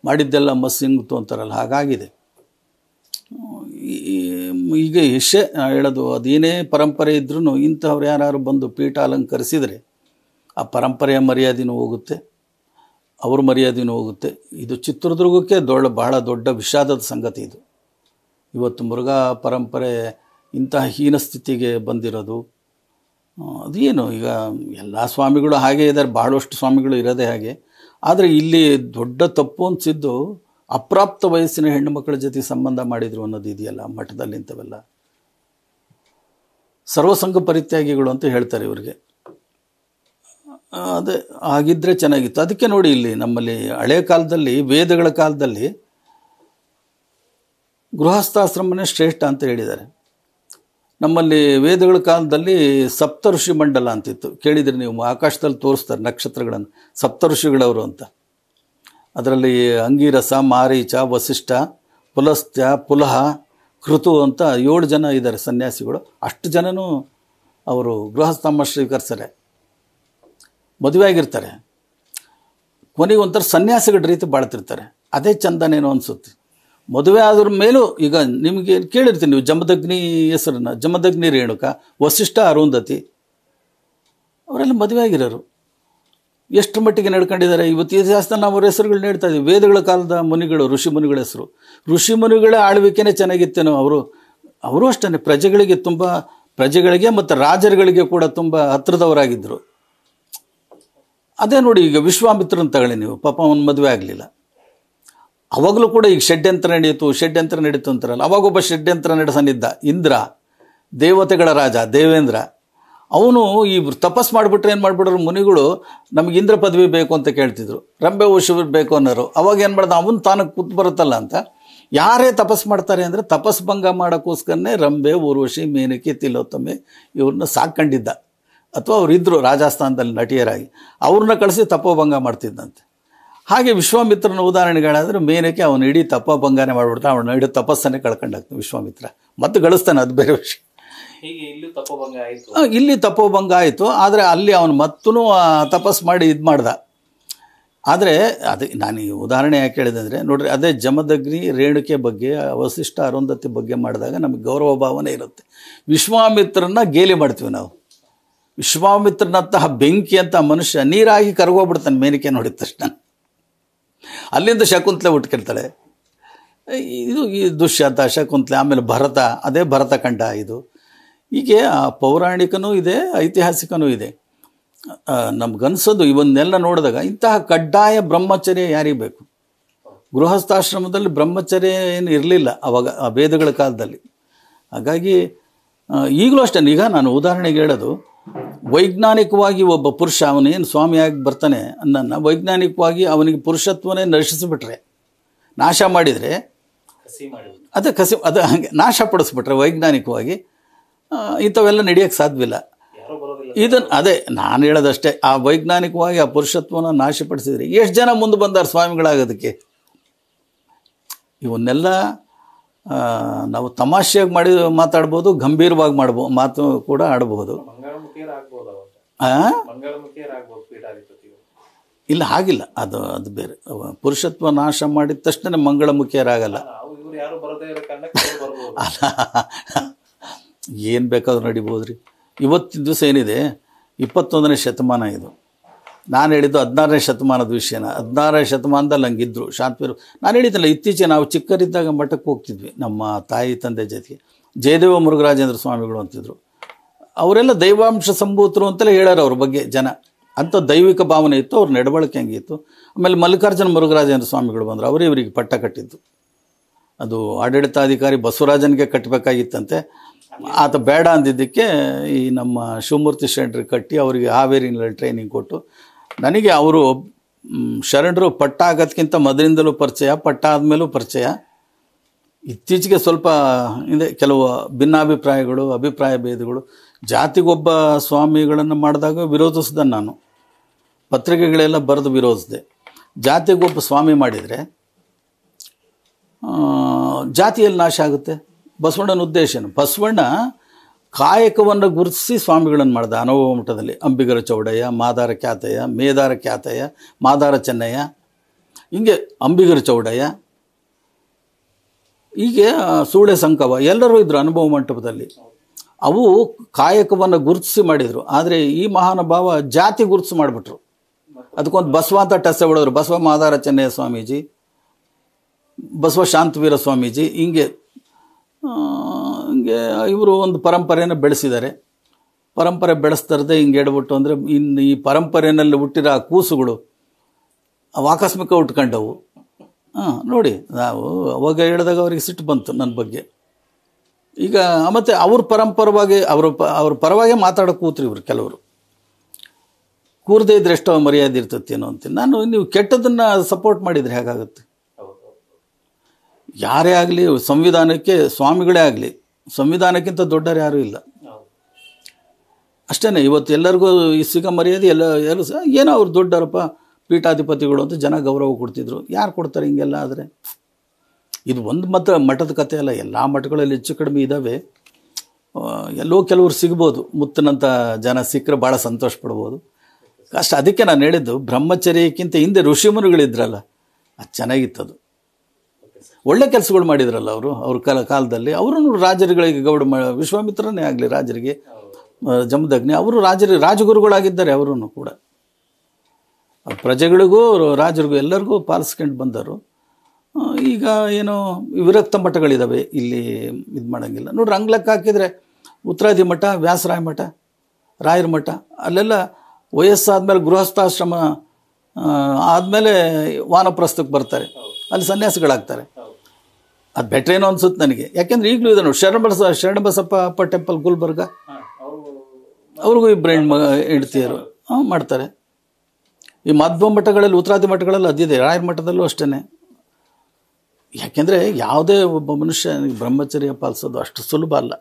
ಮಾಡಿದ್ದೆಲ್ಲ ಮಸ್ಸಿಂಗ್ತು ಅಂತಾರಲ್ಲ ಹಾಗಾಗಿದೆ ಈಗ ಎಷ್ಟೇ ಹೇಳೋದು ಅದೇನೇ ಪರಂಪರೆ ಇದ್ರೂ ಇಂಥವ್ರು ಯಾರು ಬಂದು ಪೀಠ ಅಲಂಕರಿಸಿದರೆ ಆ ಪರಂಪರೆಯ ಮರ್ಯಾದೆನೂ ಹೋಗುತ್ತೆ ಅವ್ರ ಮರ್ಯಾದೆನೂ ಹೋಗುತ್ತೆ ಇದು ಚಿತ್ರದುರ್ಗಕ್ಕೆ ದೊಡ್ಡ ಭಾಳ ದೊಡ್ಡ ವಿಷಾದದ ಸಂಗತಿ ಇದು ಇವತ್ತು ಮುರುಘಾ ಪರಂಪರೆ ಇಂತಹ ಹೀನ ಸ್ಥಿತಿಗೆ ಬಂದಿರೋದು ಅದೇನು ಈಗ ಎಲ್ಲ ಸ್ವಾಮಿಗಳು ಹಾಗೆ ಇದ್ದಾರೆ ಬಹಳಷ್ಟು ಸ್ವಾಮಿಗಳು ಇರೋದೇ ಹಾಗೆ ಆದರೆ ಇಲ್ಲಿ ದೊಡ್ಡ ತಪ್ಪು ಅನಿಸಿದ್ದು ಅಪ್ರಾಪ್ತ ವಯಸ್ಸಿನ ಹೆಣ್ಣು ಮಕ್ಕಳ ಜೊತೆ ಸಂಬಂಧ ಮಾಡಿದರು ಅನ್ನೋದು ಇದೆಯಲ್ಲ ಮಠದಲ್ಲಿ ಇಂಥವೆಲ್ಲ ಸರ್ವಸಂಘ ಪರಿತ್ಯಾಗಿಗಳು ಅಂತ ಹೇಳ್ತಾರೆ ಇವರಿಗೆ ಅದೇ ಆಗಿದ್ದರೆ ಚೆನ್ನಾಗಿತ್ತು ಅದಕ್ಕೆ ನೋಡಿ ಇಲ್ಲಿ ನಮ್ಮಲ್ಲಿ ಹಳೆಯ ಕಾಲದಲ್ಲಿ ವೇದಗಳ ಕಾಲದಲ್ಲಿ ಗೃಹಸ್ಥಾಶ್ರಮನೇ ಶ್ರೇಷ್ಠ ಅಂತ ಹೇಳಿದ್ದಾರೆ ನಮ್ಮಲ್ಲಿ ವೇದಗಳ ಕಾಲದಲ್ಲಿ ಸಪ್ತಋಷಿ ಮಂಡಲ ಅಂತಿತ್ತು ಕೇಳಿದರೆ ನೀವು ಆಕಾಶದಲ್ಲಿ ತೋರಿಸ್ತಾರೆ ನಕ್ಷತ್ರಗಳನ್ನು ಸಪ್ತಋಷಿಗಳವರು ಅಂತ ಅದರಲ್ಲಿ ಅಂಗೀರಸ ಮಾರೀಚ ವಸಿಷ್ಠ ಪುಲಸ್ತ್ಯ ಪುಲಹ ಕೃತು ಅಂತ ಏಳು ಜನ ಇದ್ದಾರೆ ಸನ್ಯಾಸಿಗಳು ಅಷ್ಟು ಜನನೂ ಅವರು ಗೃಹಸ್ಥಾಮ ಸ್ವೀಕರಿಸ್ತಾರೆ ಮದುವೆ ಆಗಿರ್ತಾರೆ ಕೊನೆಗೆ ಒಂಥರ ಸನ್ಯಾಸಿಗಳ ರೀತಿ ಬಾಳ್ತಿರ್ತಾರೆ ಅದೇ ಚಂದನೇನೋ ಅನಿಸುತ್ತೆ ಮದುವೆ ಆದ್ರ ಮೇಲೂ ಈಗ ನಿಮಗೆ ಕೇಳಿರ್ತೀನಿ ನೀವು ಜಮದಗ್ನಿ ಹೆಸರನ್ನ ಜಮದಗ್ನಿ ರೇಣುಕ ವಸಿಷ್ಠ ಅರುಂಧತಿ ಅವರೆಲ್ಲ ಮದುವೆ ಆಗಿರೋರು ಎಷ್ಟು ಮಟ್ಟಿಗೆ ನಡ್ಕೊಂಡಿದ್ದಾರೆ ಇವತ್ತು ಇತಿಹಾಸದ ನಾವು ಅವ್ರ ಹೆಸರುಗಳನ್ನ ಹೇಳ್ತಾ ಇದ್ದೀವಿ ವೇದಗಳ ಕಾಲದ ಮುನಿಗಳು ಋಷಿ ಮುನಿಗಳ ಹೆಸರು ಋಷಿ ಮುನಿಗಳ ಆಳ್ವಿಕೆನೇ ಚೆನ್ನಾಗಿತ್ತೇನು ಅವರು ಅವರು ಅಷ್ಟೇ ಪ್ರಜೆಗಳಿಗೆ ತುಂಬ ಪ್ರಜೆಗಳಿಗೆ ಮತ್ತು ರಾಜರುಗಳಿಗೆ ಕೂಡ ತುಂಬ ಹತ್ರದವರಾಗಿದ್ದರು ಅದೇ ನೋಡಿ ಈಗ ವಿಶ್ವಾಮಿತ್ರನ ತಗೊಳ್ಳಿ ನೀವು ಪಾಪ ಅವನ ಮದುವೆ ಆಗಲಿಲ್ಲ ಅವಾಗಲೂ ಕೂಡ ಈಗ ಷಡ್ಯಂತ್ರ ನಡೆಯಿತು ಷಡ್ಯಂತ್ರ ನಡೀತು ಅಂತಾರಲ್ಲ ಅವಾಗೊಬ್ಬ ಷಡ್ಯಂತ್ರ ನಡೆಸನಿದ್ದ ಇಂದ್ರ ದೇವತೆಗಳ ರಾಜ ದೇವೇಂದ್ರ ಅವನು ಈ ತಪಸ್ ಮಾಡಿಬಿಟ್ರೆ ಏನು ಮಾಡಿಬಿಟ್ರು ಮುನಿಗಳು ನಮಗೆ ಇಂದ್ರ ಪದವಿ ಬೇಕು ಅಂತ ಕೇಳ್ತಿದ್ರು ರಂಬೆ ಓಶಿವ್ರು ಬೇಕು ಅನ್ನೋರು ಅವಾಗ ಏನು ಮಾಡ್ದೆ ಅವನು ತಾನಕ್ಕೆ ಕೂತು ಬರುತ್ತಲ್ಲ ಅಂತ ಯಾರೇ ತಪಸ್ ಮಾಡ್ತಾರೆ ಅಂದರೆ ತಪಸ್ ಭಂಗ ಮಾಡೋಕ್ಕೋಸ್ಕರನೇ ರಂಬೆ ಊರ್ವಶಿ ಮೇನಕಿ ತಿಲೋತ್ತಮೆ ಇವ್ರನ್ನ ಸಾಕ್ಕೊಂಡಿದ್ದ ಅಥವಾ ಅವರಿದ್ದರು ರಾಜಸ್ಥಾನದಲ್ಲಿ ನಟಿಯರಾಗಿ ಅವ್ರನ್ನ ಕಳಿಸಿ ತಪೋಭಂಗ ಮಾಡ್ತಿದ್ದಂತೆ ಹಾಗೆ ವಿಶ್ವಾಮಿತ್ರನ ಉದಾಹರಣೆಗಳಾದರೆ ಮೇನಕ್ಕೆ ಅವನು ಇಡೀ ತಪ್ಪ ಬಂಗಾರ ಮಾಡಿಬಿಡ್ತಾನೆ ಅವನು ಇಡೀ ತಪಸ್ಸನ್ನೇ ಕಳ್ಕೊಂಡಾಗ್ತಾನೆ ವಿಶ್ವಾಮಿತ್ರ ಮತ್ತು ಗಳಿಸ್ತಾನೆ ಅದು ಬೇರೆ ವಿಷಯ ಇಲ್ಲಿ ತಪೋಭಂಗ ಆಯಿತು ಆದರೆ ಅಲ್ಲಿ ಅವನು ಮತ್ತೂ ತಪಸ್ ಮಾಡಿ ಇದು ಮಾಡ್ದ ಆದರೆ ಅದು ನಾನು ಈ ಉದಾಹರಣೆ ಯಾಕೆ ಹೇಳಿದೆ ಅಂದರೆ ನೋಡ್ರಿ ಅದೇ ಜಮದಗ್ನಿ ರೇಣುಕೆ ಬಗ್ಗೆ ವಸಿಷ್ಠ ಅರುಂಧತಿ ಬಗ್ಗೆ ಮಾಡಿದಾಗ ನಮಗೆ ಗೌರವ ಭಾವನೆ ಇರುತ್ತೆ ವಿಶ್ವಾಮಿತ್ರನ ಗೇಲಿ ಮಾಡ್ತೀವಿ ನಾವು ವಿಶ್ವಾಮಿತ್ರನಂತಹ ಬೆಂಕಿ ಅಂತ ಮನುಷ್ಯ ನೀರಾಗಿ ಕರ್ಗೋಗ್ಬಿಡ್ತಾನೆ ಮೇನಿಕೆ ನೋಡಿದ ತಕ್ಷಣ ಅಲ್ಲಿಂದ ಶಕುಂತಲೆ ಹುಟ್ಕಿರ್ತಾಳೆ ಇದು ಈ ದುಶ್ಯಂತ ಶಕುಂತಲೆ ಆಮೇಲೆ ಭರತ ಅದೇ ಭರತ ಕಂಡ ಇದು ಹೀಗೆ ಆ ಪೌರಾಣಿಕನೂ ಇದೆ ಐತಿಹಾಸಿಕನೂ ಇದೆ ನಮ್ಗನ್ಸೋದು ಇವನ್ನೆಲ್ಲ ನೋಡಿದಾಗ ಇಂತಹ ಕಡ್ಡಾಯ ಬ್ರಹ್ಮಚರ್ಯ ಯಾರಿಗೆ ಬೇಕು ಗೃಹಸ್ಥಾಶ್ರಮದಲ್ಲಿ ಬ್ರಹ್ಮಚರ್ಯ ಏನು ಇರಲಿಲ್ಲ ಅವಾಗ ಆ ವೇದಗಳ ಕಾಲದಲ್ಲಿ ಹಾಗಾಗಿ ಈಗಲೂ ಅಷ್ಟೇ ಈಗ ನಾನು ಉದಾಹರಣೆಗೆ ಹೇಳೋದು ವೈಜ್ಞಾನಿಕವಾಗಿ ಒಬ್ಬ ಪುರುಷ ಅವನೇನು ಸ್ವಾಮಿಯಾಗಿ ಬರ್ತಾನೆ ಅನ್ನನ್ನು ವೈಜ್ಞಾನಿಕವಾಗಿ ಅವನಿಗೆ ಪುರುಷತ್ವನೇ ನಶಿಸಿಬಿಟ್ರೆ ನಾಶ ಮಾಡಿದರೆ ಅದು ಕಸಿ ಅದು ಹಾಗೆ ಪಡಿಸ್ಬಿಟ್ರೆ ವೈಜ್ಞಾನಿಕವಾಗಿ ಇಂಥವೆಲ್ಲ ನಡೆಯೋಕ್ಕೆ ಸಾಧ್ಯವಿಲ್ಲ ಇದನ್ನು ಅದೇ ನಾನು ಹೇಳೋದಷ್ಟೇ ಆ ವೈಜ್ಞಾನಿಕವಾಗಿ ಆ ಪುರುಷತ್ವನ ನಾಶಪಡಿಸಿದ್ರೆ ಎಷ್ಟು ಜನ ಮುಂದೆ ಬಂದಾರ ಸ್ವಾಮಿಗಳಾಗೋದಕ್ಕೆ ಇವನ್ನೆಲ್ಲ ನಾವು ತಮಾಷೆಯಾಗಿ ಮಾಡಿ ಮಾತಾಡ್ಬೋದು ಗಂಭೀರವಾಗಿ ಮಾಡ್ಬೋ ಮಾತು ಕೂಡ ಆಡಬಹುದು ಇಲ್ಲ ಹಾಗಿಲ್ಲ ಅದು ಅದು ಬೇರೆ ಪುರುಷತ್ವ ನಾಶ ಮಾಡಿದ ತಕ್ಷಣ ಮಂಗಳ ಮುಖಿಯರಾಗಲ್ಲ ಅಲ್ಲ ಏನು ಬೇಕಾದ್ರೂ ನಡಿಬೋದ್ರಿ ಇವತ್ತಿನ ದಿವಸ ಏನಿದೆ ಇಪ್ಪತ್ತೊಂದನೇ ಶತಮಾನ ಇದು ನಾನು ಹೇಳಿದ್ದು ಹದಿನಾರನೇ ಶತಮಾನದ ವಿಷಯನ ಹದಿನಾರನೇ ಶತಮಾನದಲ್ಲಿ ಹಂಗಿದ್ರು ಶಾಂತ್ವೇರು ನಾನು ಹೇಳಿದ್ದಲ್ಲ ಇತ್ತೀಚೆ ನಾವು ಚಿಕ್ಕರಿದ್ದಾಗ ಮಠಕ್ಕೆ ಹೋಗ್ತಿದ್ವಿ ನಮ್ಮ ತಾಯಿ ತಂದೆ ಜೊತೆಗೆ ಜಯದೇವ ಮುರುಘರಾಜೇಂದ್ರ ಸ್ವಾಮಿಗಳು ಅಂತಿದ್ರು ಅವರೆಲ್ಲ ದೈವಾಂಶ ಸಂಭೂತರು ಅಂತಲೇ ಹೇಳ್ಯಾರ ಅವ್ರ ಬಗ್ಗೆ ಜನ ಅಂಥ ದೈವಿಕ ಭಾವನೆ ಇತ್ತು ಅವ್ರ ನಡವಳಿಕೆ ಹಂಗಿತ್ತು ಆಮೇಲೆ ಮಲ್ಲಿಕಾರ್ಜುನ ಮುರುಘರಾಜೇಂದ್ರ ಸ್ವಾಮಿಗಳು ಬಂದರು ಅವರೇ ಇವರಿಗೆ ಪಟ್ಟ ಕಟ್ಟಿದ್ದು ಅದು ಆಡಳಿತಾಧಿಕಾರಿ ಬಸವರಾಜನಿಗೆ ಕಟ್ಟಬೇಕಾಗಿತ್ತಂತೆ ಆತ ಬೇಡ ಅಂದಿದ್ದಕ್ಕೆ ಈ ನಮ್ಮ ಶಿವಮೂರ್ತಿ ಶೆಟ್ರಿಗೆ ಕಟ್ಟಿ ಅವರಿಗೆ ಹಾವೇರಿನಲ್ಲಿ ಟ್ರೈನಿಂಗ್ ಕೊಟ್ಟು ನನಗೆ ಅವರು ಶರಣರು ಪಟ್ಟ ಆಗೋದಕ್ಕಿಂತ ಮೊದಲಿಂದಲೂ ಪರಿಚಯ ಪಟ್ಟ ಆದಮೇಲೂ ಪರಿಚಯ ಇತ್ತೀಚೆಗೆ ಸ್ವಲ್ಪ ಇದೆ ಕೆಲವು ಭಿನ್ನಾಭಿಪ್ರಾಯಗಳು ಅಭಿಪ್ರಾಯ ಭೇದಗಳು ಜಾತಿಗೊಬ್ಬ ಸ್ವಾಮಿಗಳನ್ನು ಮಾಡಿದಾಗ ವಿರೋಧಿಸ್ದೆ ನಾನು ಪತ್ರಿಕೆಗಳೆಲ್ಲ ಬರೆದು ವಿರೋಧಿಸಿದೆ ಜಾತಿಗೊಬ್ಬ ಸ್ವಾಮಿ ಮಾಡಿದರೆ ಜಾತಿಯಲ್ಲಿ ನಾಶ ಆಗುತ್ತೆ ಬಸವಣ್ಣನ ಉದ್ದೇಶ ಬಸವಣ್ಣ ಕಾಯಕವನ್ನು ಗುರುತಿಸಿ ಸ್ವಾಮಿಗಳನ್ನು ಮಾಡಿದೆ ಅನುಭವ ಮಠದಲ್ಲಿ ಅಂಬಿಗರ ಚೌಡಯ್ಯ ಮಾದಾರ ಖ್ಯಾತಯ್ಯ ಮೇದಾರ ಖ್ಯಾತಯ್ಯ ಮಾದಾರ ಚೆನ್ನಯ್ಯ ಹಿಂಗೆ ಅಂಬಿಗರ ಚೌಡಯ್ಯ ಹೀಗೆ ಸೂಳೆ ಸಂಕವ ಎಲ್ಲರೂ ಇದ್ದರು ಅನುಭವ ಮಂಟಪದಲ್ಲಿ ಅವು ಕಾಯಕವನ್ನು ಗುರುತಿಸಿ ಮಾಡಿದರು ಆದರೆ ಈ ಮಹಾನುಭಾವ ಜಾತಿ ಗುರುತಿಸಿ ಮಾಡಿಬಿಟ್ರು ಅದಕ್ಕೊಂದು ಬಸವ ಅಂತ ಟಸೆ ಹೊಡೆದ್ರು ಬಸವ ಮಾದಾರ ಚೆನ್ನಯ್ಯ ಸ್ವಾಮೀಜಿ ಬಸವ ಶಾಂತವೀರ ಸ್ವಾಮೀಜಿ ಹಿಂಗೆ ಹಿಂಗೆ ಇವರು ಒಂದು ಪರಂಪರೆಯನ್ನು ಬೆಳೆಸಿದ್ದಾರೆ ಪರಂಪರೆ ಬೆಳೆಸ್ತಾರದೆ ಹಿಂಗೆ ಹೇಳ್ಬಿಟ್ಟು ಅಂದರೆ ಇನ್ನು ಈ ಪರಂಪರೆಯಲ್ಲಿ ಹುಟ್ಟಿರೋ ಆ ಕೂಸುಗಳು ಅವು ಆಕಸ್ಮಿಕ ಉಟ್ಕೊಂಡವು ಹಾಂ ನೋಡಿ ನಾವು ಅವಾಗ ಹೇಳಿದಾಗ ಅವರಿಗೆ ಸಿಟ್ಟು ಬಂತು ನನ್ನ ಬಗ್ಗೆ ಈಗ ಮತ್ತು ಅವ್ರ ಪರಂಪರವಾಗಿ ಅವರ ಪ ಅವ್ರ ಪರವಾಗೇ ಮಾತಾಡೋ ಕೂತ್ರಿ ಇವರು ಕೆಲವರು ಕೂರದೇ ಇದ್ರೆ ಎಷ್ಟೋ ಮರ್ಯಾದೆ ಇರ್ತತ್ತೇನೋ ಅಂತ ನಾನು ನೀವು ಕೆಟ್ಟದನ್ನು ಸಪೋರ್ಟ್ ಮಾಡಿದರೆ ಹೇಗಾಗುತ್ತೆ ಯಾರೇ ಆಗಲಿ ಸಂವಿಧಾನಕ್ಕೆ ಸ್ವಾಮಿಗಳೇ ಆಗಲಿ ಸಂವಿಧಾನಕ್ಕಿಂತ ದೊಡ್ಡರು ಯಾರೂ ಇಲ್ಲ ಅಷ್ಟೇ ಇವತ್ತು ಎಲ್ಲರಿಗೂ ಈ ಸಿಗ ಮರ್ಯಾದೆ ಎಲ್ಲ ಎಲ್ಲ ಏನೋ ಅವ್ರು ದೊಡ್ಡರಪ್ಪ ಪೀಠಾಧಿಪತಿಗಳು ಅಂತ ಜನ ಗೌರವ ಕೊಡ್ತಿದ್ರು ಯಾರು ಕೊಡ್ತಾರೆ ಹಿಂಗೆಲ್ಲ ಆದರೆ ಇದು ಒಂದು ಮತ ಮಠದ ಕಥೆ ಅಲ್ಲ ಎಲ್ಲ ಮಠಗಳಲ್ಲಿ ಹೆಚ್ಚು ಕಡಿಮೆ ಇದ್ದಾವೆ ಎಲ್ಲೋ ಕೆಲವರು ಸಿಗ್ಬೋದು ಮುತ್ತಿನಂಥ ಜನ ಸಿಕ್ಕರೆ ಭಾಳ ಸಂತೋಷ ಪಡ್ಬೋದು ಅಷ್ಟು ಅದಕ್ಕೆ ನಾನು ಹೇಳಿದ್ದು ಬ್ರಹ್ಮಚರ್ಯಕ್ಕಿಂತ ಹಿಂದೆ ಋಷಿಮುನಿಗಳಿದ್ರಲ್ಲ ಅದು ಚೆನ್ನಾಗಿತ್ತು ಅದು ಒಳ್ಳೆ ಕೆಲಸಗಳು ಮಾಡಿದ್ರಲ್ಲ ಅವರು ಅವ್ರ ಕಾಲ ಕಾಲದಲ್ಲಿ ಅವರನ್ನು ರಾಜರುಗಳಿಗೆ ಗೌಡ ವಿಶ್ವಾಮಿತ್ರನೇ ಆಗಲಿ ರಾಜರಿಗೆ ಜಮದಗ್ನಿ ಅವರು ರಾಜರು ರಾಜಗುರುಗಳಾಗಿದ್ದಾರೆ ಅವರೂ ಕೂಡ ಪ್ರಜೆಗಳಿಗೂ ರಾಜರಿಗೂ ಎಲ್ಲರಿಗೂ ಪಾಲಿಸ್ಕೊಂಡು ಬಂದರು ಈಗ ಏನು ವಿರಕ್ತ ಮಠಗಳಿದ್ದಾವೆ ಇಲ್ಲಿ ಇದು ಮಾಡೋಂಗಿಲ್ಲ ನೋಡ್ರಿ ಅಂಗ್ಲಕ್ಕೆ ಹಾಕಿದರೆ ಉತ್ತರಾದಿ ಮಠ ವ್ಯಾಸರಾಯ ಮಠ ರಾಯರ ಮಠ ಅಲ್ಲೆಲ್ಲ ವಯಸ್ಸಾದಮೇಲೆ ಗೃಹಸ್ಥಾಶ್ರಮ ಆದಮೇಲೆ ವಾನಪ್ರಸ್ಥಕ್ಕೆ ಬರ್ತಾರೆ ಅಲ್ಲಿ ಸನ್ಯಾಸಿಗಳಾಗ್ತಾರೆ ಅದು ಬೆಟ್ರೇನೋ ಅನ್ಸುತ್ತೆ ನನಗೆ ಯಾಕೆಂದ್ರೆ ಈಗಲೂ ಇದೆ ನೋಡಿ ಶರಣಬಸ ಶರಣಬಸಪ್ಪ ಟೆಂಪಲ್ ಗುಲ್ಬರ್ಗ ಅವ್ರಿಗೂ ಇಬ್ಬರು ಹೆಣ್ಮ ಹೆಂಡ್ತಿಯರು ಮಾಡ್ತಾರೆ ಈ ಮಧ್ವ ಮಠಗಳಲ್ಲಿ ಉತ್ತರಾದಿ ಮಠಗಳಲ್ಲಿ ಅದಿದೆ ರಾಯರ ಮಠದಲ್ಲೂ ಅಷ್ಟೇ ಯಾಕೆಂದರೆ ಯಾವುದೇ ಒಬ್ಬ ಮನುಷ್ಯ ಬ್ರಹ್ಮಚರ್ಯ ಪಾಲಿಸೋದು ಅಷ್ಟು ಸುಲಭ ಅಲ್ಲ